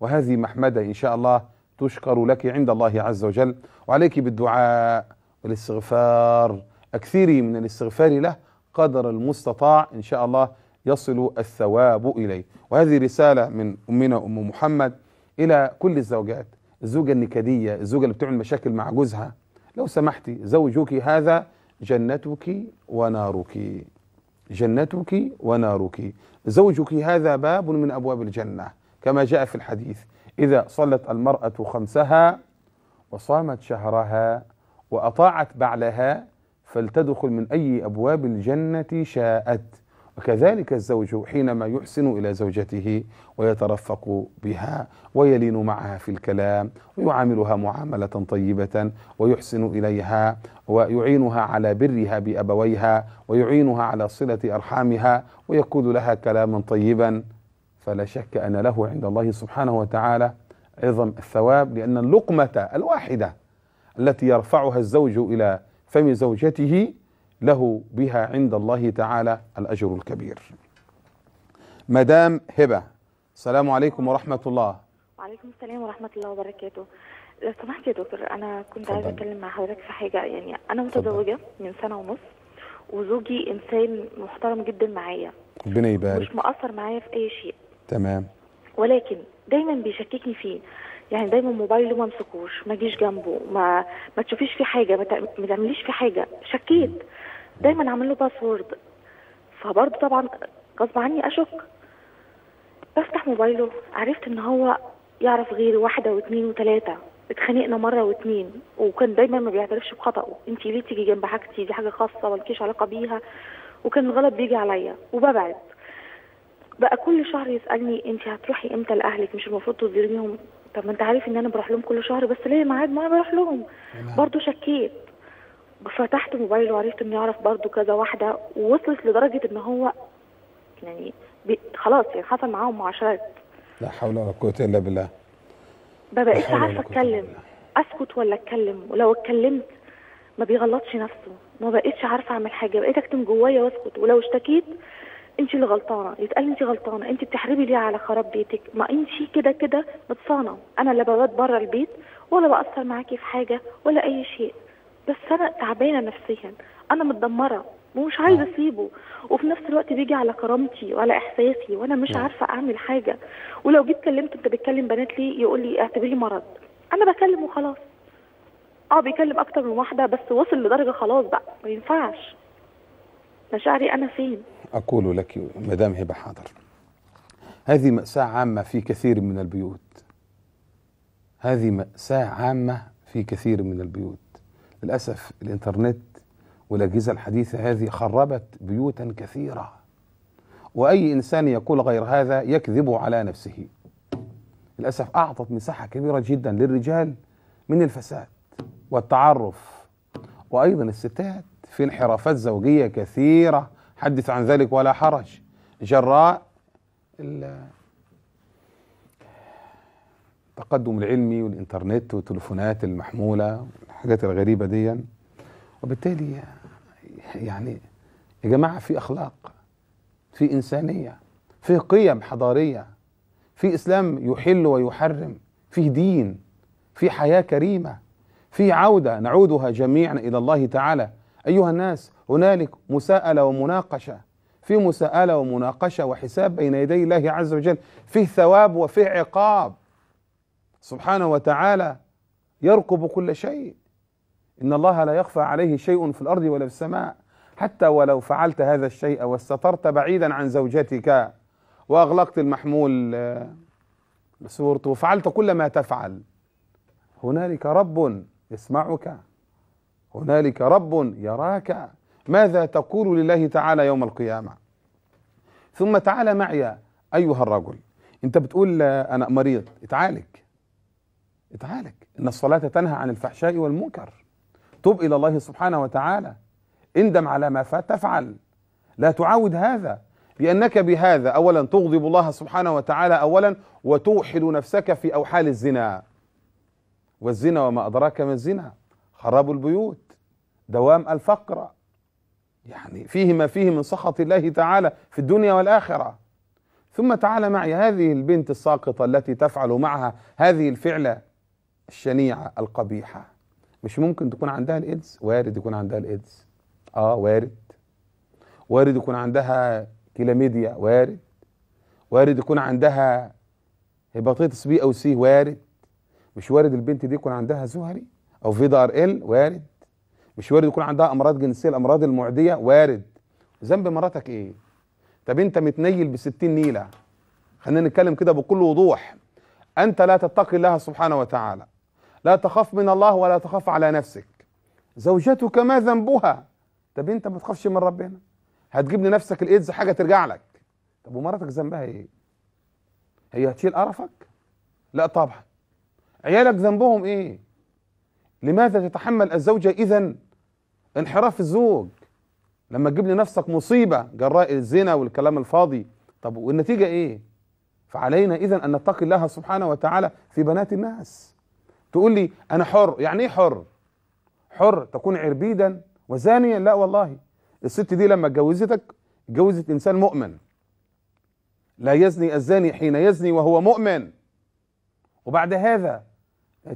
وهذه محمدة إن شاء الله تشكر لك عند الله عز وجل وعليك بالدعاء والاستغفار أكثري من الاستغفار له قدر المستطاع إن شاء الله يصل الثواب إليه وهذه رسالة من أمنا أم محمد إلى كل الزوجات الزوجة النكدية الزوجة اللي بتعمل مشاكل مع جوزها لو سمحتي زوجك هذا جنتك ونارك جنتك ونارك زوجك هذا باب من أبواب الجنة كما جاء في الحديث إذا صلت المرأة خمسها وصامت شهرها وأطاعت بعلها فلتدخل من أي أبواب الجنة شاءت وكذلك الزوج حينما يحسن إلى زوجته ويترفق بها ويلين معها في الكلام ويعاملها معاملة طيبة ويحسن إليها ويعينها على برها بأبويها ويعينها على صلة أرحامها ويقول لها كلاما طيبا فلا شك أن له عند الله سبحانه وتعالى عظم الثواب لأن اللقمة الواحدة التي يرفعها الزوج إلى فم زوجته له بها عند الله تعالى الأجر الكبير مدام هبة السلام عليكم ورحمة الله وعليكم السلام ورحمة الله وبركاته لو سمحت يا دكتور أنا كنت عايزة أتكلم مع حضرتك في حاجة يعني أنا متزوجة من سنة ونص وزوجي إنسان محترم جدا معايا ربنا يبارك مش مقصر معايا في أي شيء تمام ولكن دايما بيشككني فيه يعني دايما موبايله ما امسكوش ما جيش جنبه ما ما تشوفيش فيه حاجه ما تعمليش فيه حاجه شكيت دايما عامل له باسورد فبرضه طبعا غصب عني اشك بفتح موبايله عرفت ان هو يعرف غيري واحده واثنين وثلاثه اتخانقنا مره واثنين وكان دايما ما بيعترفش بخطأه انت ليه تيجي جنب حاجتي دي حاجه خاصه مالكيش علاقه بيها وكان الغلط بيجي عليا وببعد بقى كل شهر يسالني انت هتروحي امتى لاهلك مش المفروض تزوريهم طب ما انت عارف ان انا بروح لهم كل شهر بس ليه ميعاد ما انا بروح لهم برضه شكيت فتحت موبايله وعرفت انه يعرف برضه كذا واحده ووصلت لدرجه ان هو يعني خلاص يعني حصل معاهم معاشرات لا حول ولا قوه الا بالله ما بقتش عارفه اتكلم اسكت ولا اتكلم ولو اتكلمت ما بيغلطش نفسه ما بقتش عارفه اعمل حاجه بقيت اكتم جوايا واسكت ولو اشتكيت انت اللي غلطانه يتقال انت غلطانه انت بتحربي ليه على خراب بيتك ما انت كده كده متصانه انا لا ببات بره البيت ولا باثر معاكي في حاجه ولا اي شيء بس انا تعبانه نفسيا انا متدمره ومش عايزه آه. اسيبه وفي نفس الوقت بيجي على كرامتي وعلى احساسي وانا مش آه. عارفه اعمل حاجه ولو جيت كلمت انت بتكلم بنات ليه يقول لي اعتبريه مرض انا بكلم وخلاص اه بيكلم اكتر من واحده بس وصل لدرجه خلاص بقى ما ينفعش مشاعري انا فين اقول لك مدام هبه حاضر هذه ماساه عامه في كثير من البيوت هذه ماساه عامه في كثير من البيوت للأسف الإنترنت والأجهزة الحديثة هذه خربت بيوتا كثيرة وأي إنسان يقول غير هذا يكذب على نفسه للأسف أعطت مساحة كبيرة جدا للرجال من الفساد والتعرف وأيضا الستات في انحرافات زوجية كثيرة حدث عن ذلك ولا حرج جراء التقدم العلمي والإنترنت والتلفونات المحمولة الحاجات الغريبة دي يعني. وبالتالي يعني يا جماعة في أخلاق في إنسانية في قيم حضارية في إسلام يحل ويحرم في دين في حياة كريمة في عودة نعودها جميعا إلى الله تعالى أيها الناس هنالك مساءلة ومناقشة في مساءلة ومناقشة وحساب بين يدي الله عز وجل فيه ثواب وفيه عقاب سبحانه وتعالى يرقب كل شيء إن الله لا يخفى عليه شيء في الأرض ولا في السماء حتى ولو فعلت هذا الشيء واستترت بعيدا عن زوجتك وأغلقت المحمول آه، سورته وفعلت كل ما تفعل هنالك رب يسمعك هنالك رب يراك ماذا تقول لله تعالى يوم القيامة ثم تعال معي أيها الرجل أنت بتقول أنا مريض اتعالج اتعالج إن الصلاة تنهى عن الفحشاء والمنكر تب إلى الله سبحانه وتعالى اندم على ما فات تفعل لا تعاود هذا لأنك بهذا أولا تغضب الله سبحانه وتعالى أولا وتوحد نفسك في أوحال الزنا والزنا وما أدراك ما الزنا خراب البيوت دوام الفقر يعني فيه ما فيه من سخط الله تعالى في الدنيا والآخرة ثم تعال معي هذه البنت الساقطة التي تفعل معها هذه الفعلة الشنيعة القبيحة مش ممكن تكون عندها الايدز وارد يكون عندها الايدز اه وارد وارد يكون عندها كلاميديا وارد وارد يكون عندها هيباتيتس بي او سي وارد مش وارد البنت دي يكون عندها زهري او في دار ار ال وارد مش وارد يكون عندها امراض جنسيه الامراض المعديه وارد ذنب مراتك ايه طب انت متنيل ب 60 نيله خلينا نتكلم كده بكل وضوح انت لا تتقي الله سبحانه وتعالى لا تخاف من الله ولا تخاف على نفسك زوجتك ما ذنبها طب انت ما تخافش من ربنا هتجيب لنفسك الايدز حاجه ترجع لك طب ومراتك ذنبها ايه هي هتشيل قرفك لا طبعا عيالك ذنبهم ايه لماذا تتحمل الزوجه اذا انحراف الزوج لما تجيب لنفسك مصيبه جراء الزنا والكلام الفاضي طب والنتيجه ايه فعلينا اذا ان نتقي الله سبحانه وتعالى في بنات الناس تقول لي انا حر يعني ايه حر حر تكون عربيدا وزانيا لا والله الست دي لما اتجوزتك اتجوزت انسان مؤمن لا يزني الزاني حين يزني وهو مؤمن وبعد هذا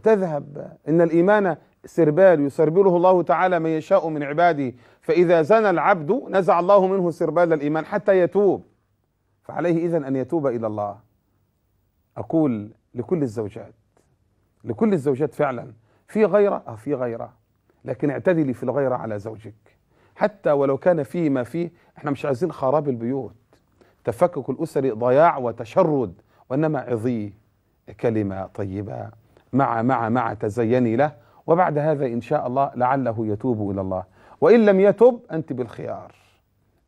تذهب ان الايمان سربال يسربله الله تعالى من يشاء من عباده فاذا زنى العبد نزع الله منه سربال الايمان حتى يتوب فعليه اذا ان يتوب الى الله اقول لكل الزوجات لكل الزوجات فعلا في غيرة اه في غيرة لكن اعتدلي في الغيرة على زوجك حتى ولو كان فيه ما فيه احنا مش عايزين خراب البيوت تفكك الأسر ضياع وتشرد وإنما عظي كلمة طيبة مع مع مع تزيني له وبعد هذا إن شاء الله لعله يتوب إلى الله وإن لم يتب أنت بالخيار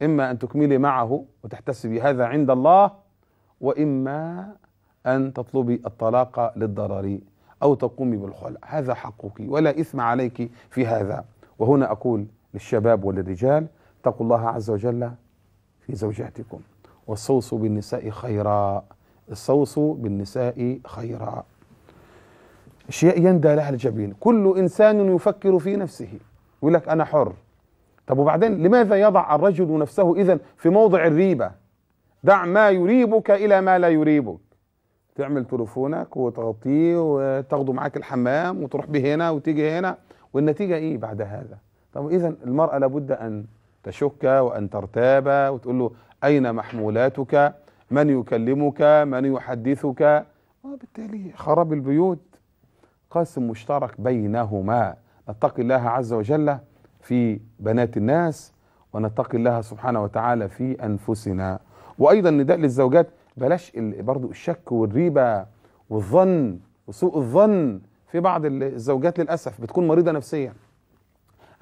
إما أن تكملي معه وتحتسبي هذا عند الله وإما أن تطلبي الطلاق للضرر أو تقومي بالخلع هذا حقك ولا إثم عليك في هذا وهنا أقول للشباب وللرجال اتقوا الله عز وجل في زوجاتكم والصوصوا بالنساء خيرا الصوص بالنساء خيرا أشياء يندى لها الجبين كل إنسان يفكر في نفسه يقول لك أنا حر طب وبعدين لماذا يضع الرجل نفسه إذا في موضع الريبة دع ما يريبك إلى ما لا يريبك تعمل تليفونك وتغطيه وتاخده معاك الحمام وتروح به هنا وتيجي هنا والنتيجه ايه بعد هذا؟ طب اذا المراه لابد ان تشك وان ترتاب وتقول له اين محمولاتك؟ من يكلمك؟ من يحدثك؟ وبالتالي خراب البيوت قاسم مشترك بينهما نتقي الله عز وجل في بنات الناس ونتقي الله سبحانه وتعالى في انفسنا وايضا نداء للزوجات بلاش برضو الشك والريبه والظن وسوء الظن في بعض الزوجات للاسف بتكون مريضه نفسيا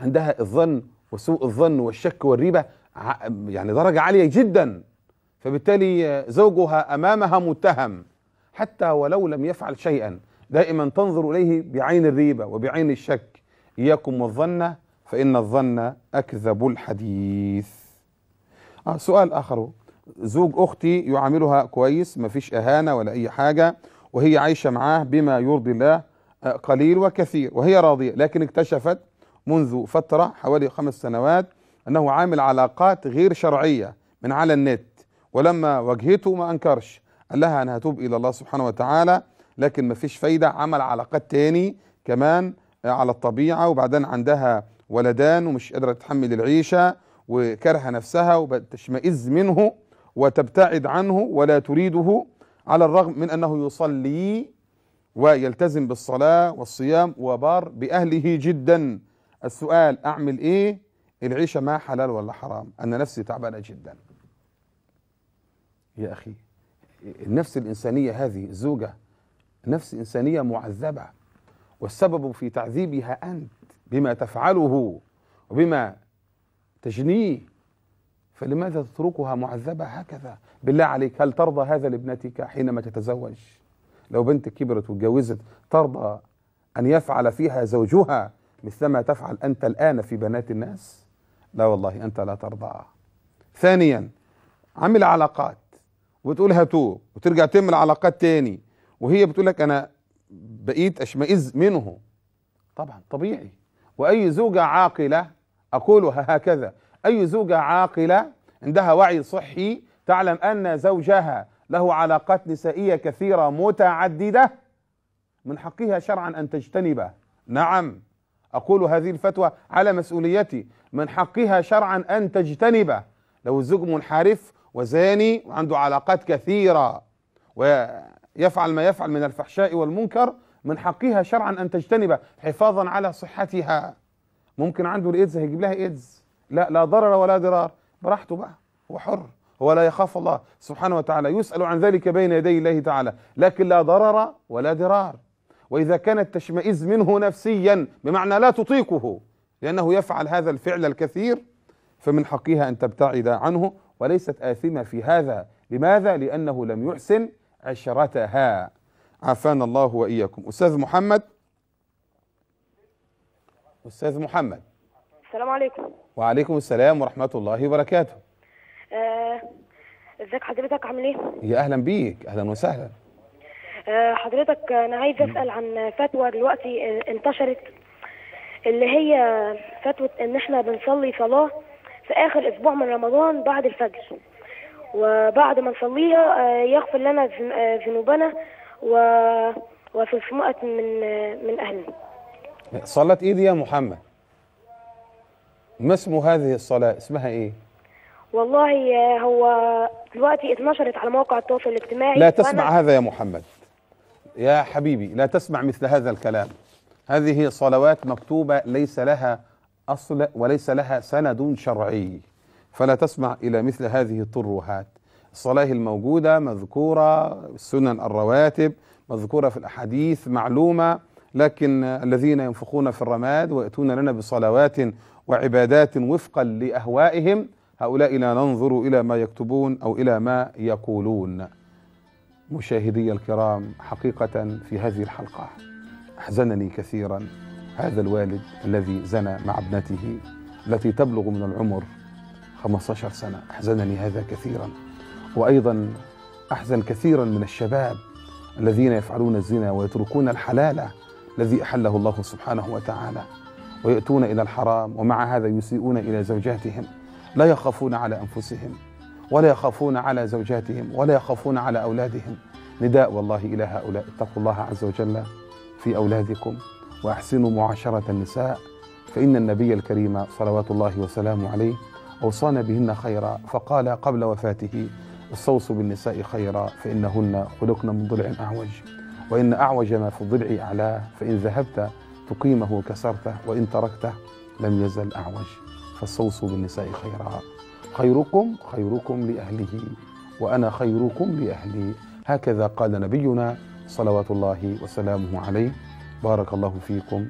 عندها الظن وسوء الظن والشك والريبه يعني درجه عاليه جدا فبالتالي زوجها امامها متهم حتى ولو لم يفعل شيئا دائما تنظر اليه بعين الريبه وبعين الشك اياكم والظن فان الظن اكذب الحديث آه سؤال اخر زوج أختي يعاملها كويس مفيش أهانة ولا أي حاجة وهي عايشة معاه بما يرضي الله آه، قليل وكثير وهي راضية لكن اكتشفت منذ فترة حوالي خمس سنوات أنه عامل علاقات غير شرعية من على النت ولما واجهته ما أنكرش قال لها أنا هتوب إلى الله سبحانه وتعالى لكن مفيش فايدة عمل علاقات تاني كمان آه، على الطبيعة وبعدين عندها ولدان ومش قادرة تتحمل العيشة وكارهة نفسها وبتشمئز منه وتبتعد عنه ولا تريده على الرغم من أنه يصلي ويلتزم بالصلاة والصيام وبار بأهله جدا السؤال أعمل إيه العيشة ما حلال ولا حرام أنا نفسي تعبانة جدا يا أخي النفس الإنسانية هذه الزوجة نفس إنسانية معذبة والسبب في تعذيبها أنت بما تفعله وبما تجنيه فلماذا تتركها معذبة هكذا بالله عليك هل ترضى هذا لابنتك حينما تتزوج لو بنتك كبرت وتجوزت ترضى أن يفعل فيها زوجها مثلما تفعل أنت الآن في بنات الناس لا والله أنت لا ترضى ثانيا عمل علاقات وتقولها تو وترجع تعمل علاقات تاني وهي بتقول لك أنا بقيت أشمئز منه طبعا طبيعي وأي زوجة عاقلة أقولها هكذا أي زوجة عاقلة عندها وعي صحي تعلم أن زوجها له علاقات نسائية كثيرة متعددة من حقها شرعا أن تجتنبه نعم أقول هذه الفتوى على مسؤوليتي من حقها شرعا أن تجتنبه لو الزوج منحرف وزاني وعنده علاقات كثيرة ويفعل ما يفعل من الفحشاء والمنكر من حقها شرعا أن تجتنبه حفاظا على صحتها ممكن عنده الإيدز هيجيب لها إيدز لا لا ضرر ولا ضرار براحته بقى هو حر هو لا يخاف الله سبحانه وتعالى يسأل عن ذلك بين يدي الله تعالى لكن لا ضرر ولا ضرار وإذا كان التشمئز منه نفسيا بمعنى لا تطيقه لأنه يفعل هذا الفعل الكثير فمن حقها أن تبتعد عنه وليست آثمة في هذا لماذا؟ لأنه لم يحسن عشرتها عافانا الله وإياكم أستاذ محمد أستاذ محمد السلام عليكم وعليكم السلام ورحمة الله وبركاته آه ازيك حضرتك عامل ايه؟ يا اهلا بيك اهلا وسهلا آه حضرتك انا عايز اسال عن فتوى دلوقتي انتشرت اللي هي فتوى ان احنا بنصلي صلاه في اخر اسبوع من رمضان بعد الفجر وبعد ما نصليها آه، يغفر لنا آه، ذنوبنا و وفي من من اهلنا صلت ايه دي يا محمد؟ ما اسم هذه الصلاة اسمها ايه والله آه، هو دلوقتي اتنشرت على موقع التواصل الاجتماعي لا تسمع هذا يا محمد يا حبيبي لا تسمع مثل هذا الكلام هذه صلوات مكتوبة ليس لها أصل وليس لها سند شرعي فلا تسمع إلى مثل هذه الطروحات الصلاة الموجودة مذكورة سنن الرواتب مذكورة في الأحاديث معلومة لكن الذين ينفقون في الرماد ويأتون لنا بصلوات وعبادات وفقا لاهوائهم هؤلاء لا ننظر الى ما يكتبون او الى ما يقولون مشاهدي الكرام حقيقه في هذه الحلقه احزنني كثيرا هذا الوالد الذي زنى مع ابنته التي تبلغ من العمر 15 سنه احزنني هذا كثيرا وايضا احزن كثيرا من الشباب الذين يفعلون الزنا ويتركون الحلال الذي احله الله سبحانه وتعالى ويأتون إلى الحرام ومع هذا يسيئون إلى زوجاتهم لا يخافون على أنفسهم ولا يخافون على زوجاتهم ولا يخافون على أولادهم نداء والله إلى هؤلاء اتقوا الله عز وجل في أولادكم وأحسنوا معاشرة النساء فإن النبي الكريم صلوات الله وسلامه عليه أوصانا بهن خيرا فقال قبل وفاته استوصوا بالنساء خيرا فإنهن خلقن من ضلع أعوج وإن أعوج ما في الضلع أعلاه فإن ذهبت تقيمه كسرته وإن تركته لم يزل أعوج فاستوصوا بالنساء خيرا خيركم خيركم لأهله وأنا خيركم لأهلي هكذا قال نبينا صلوات الله وسلامه عليه بارك الله فيكم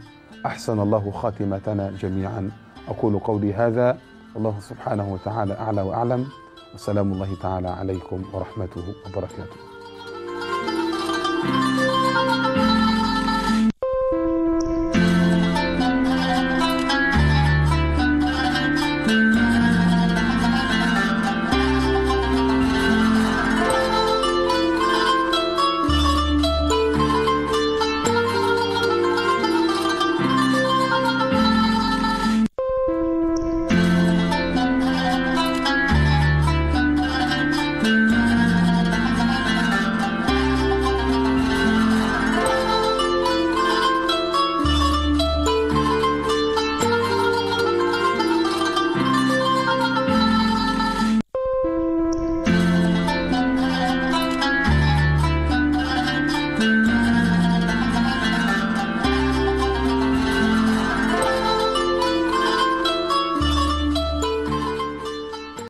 أحسن الله خاتمتنا جميعا أقول قولي هذا الله سبحانه وتعالى أعلى وأعلم وسلام الله تعالى عليكم ورحمته وبركاته thank you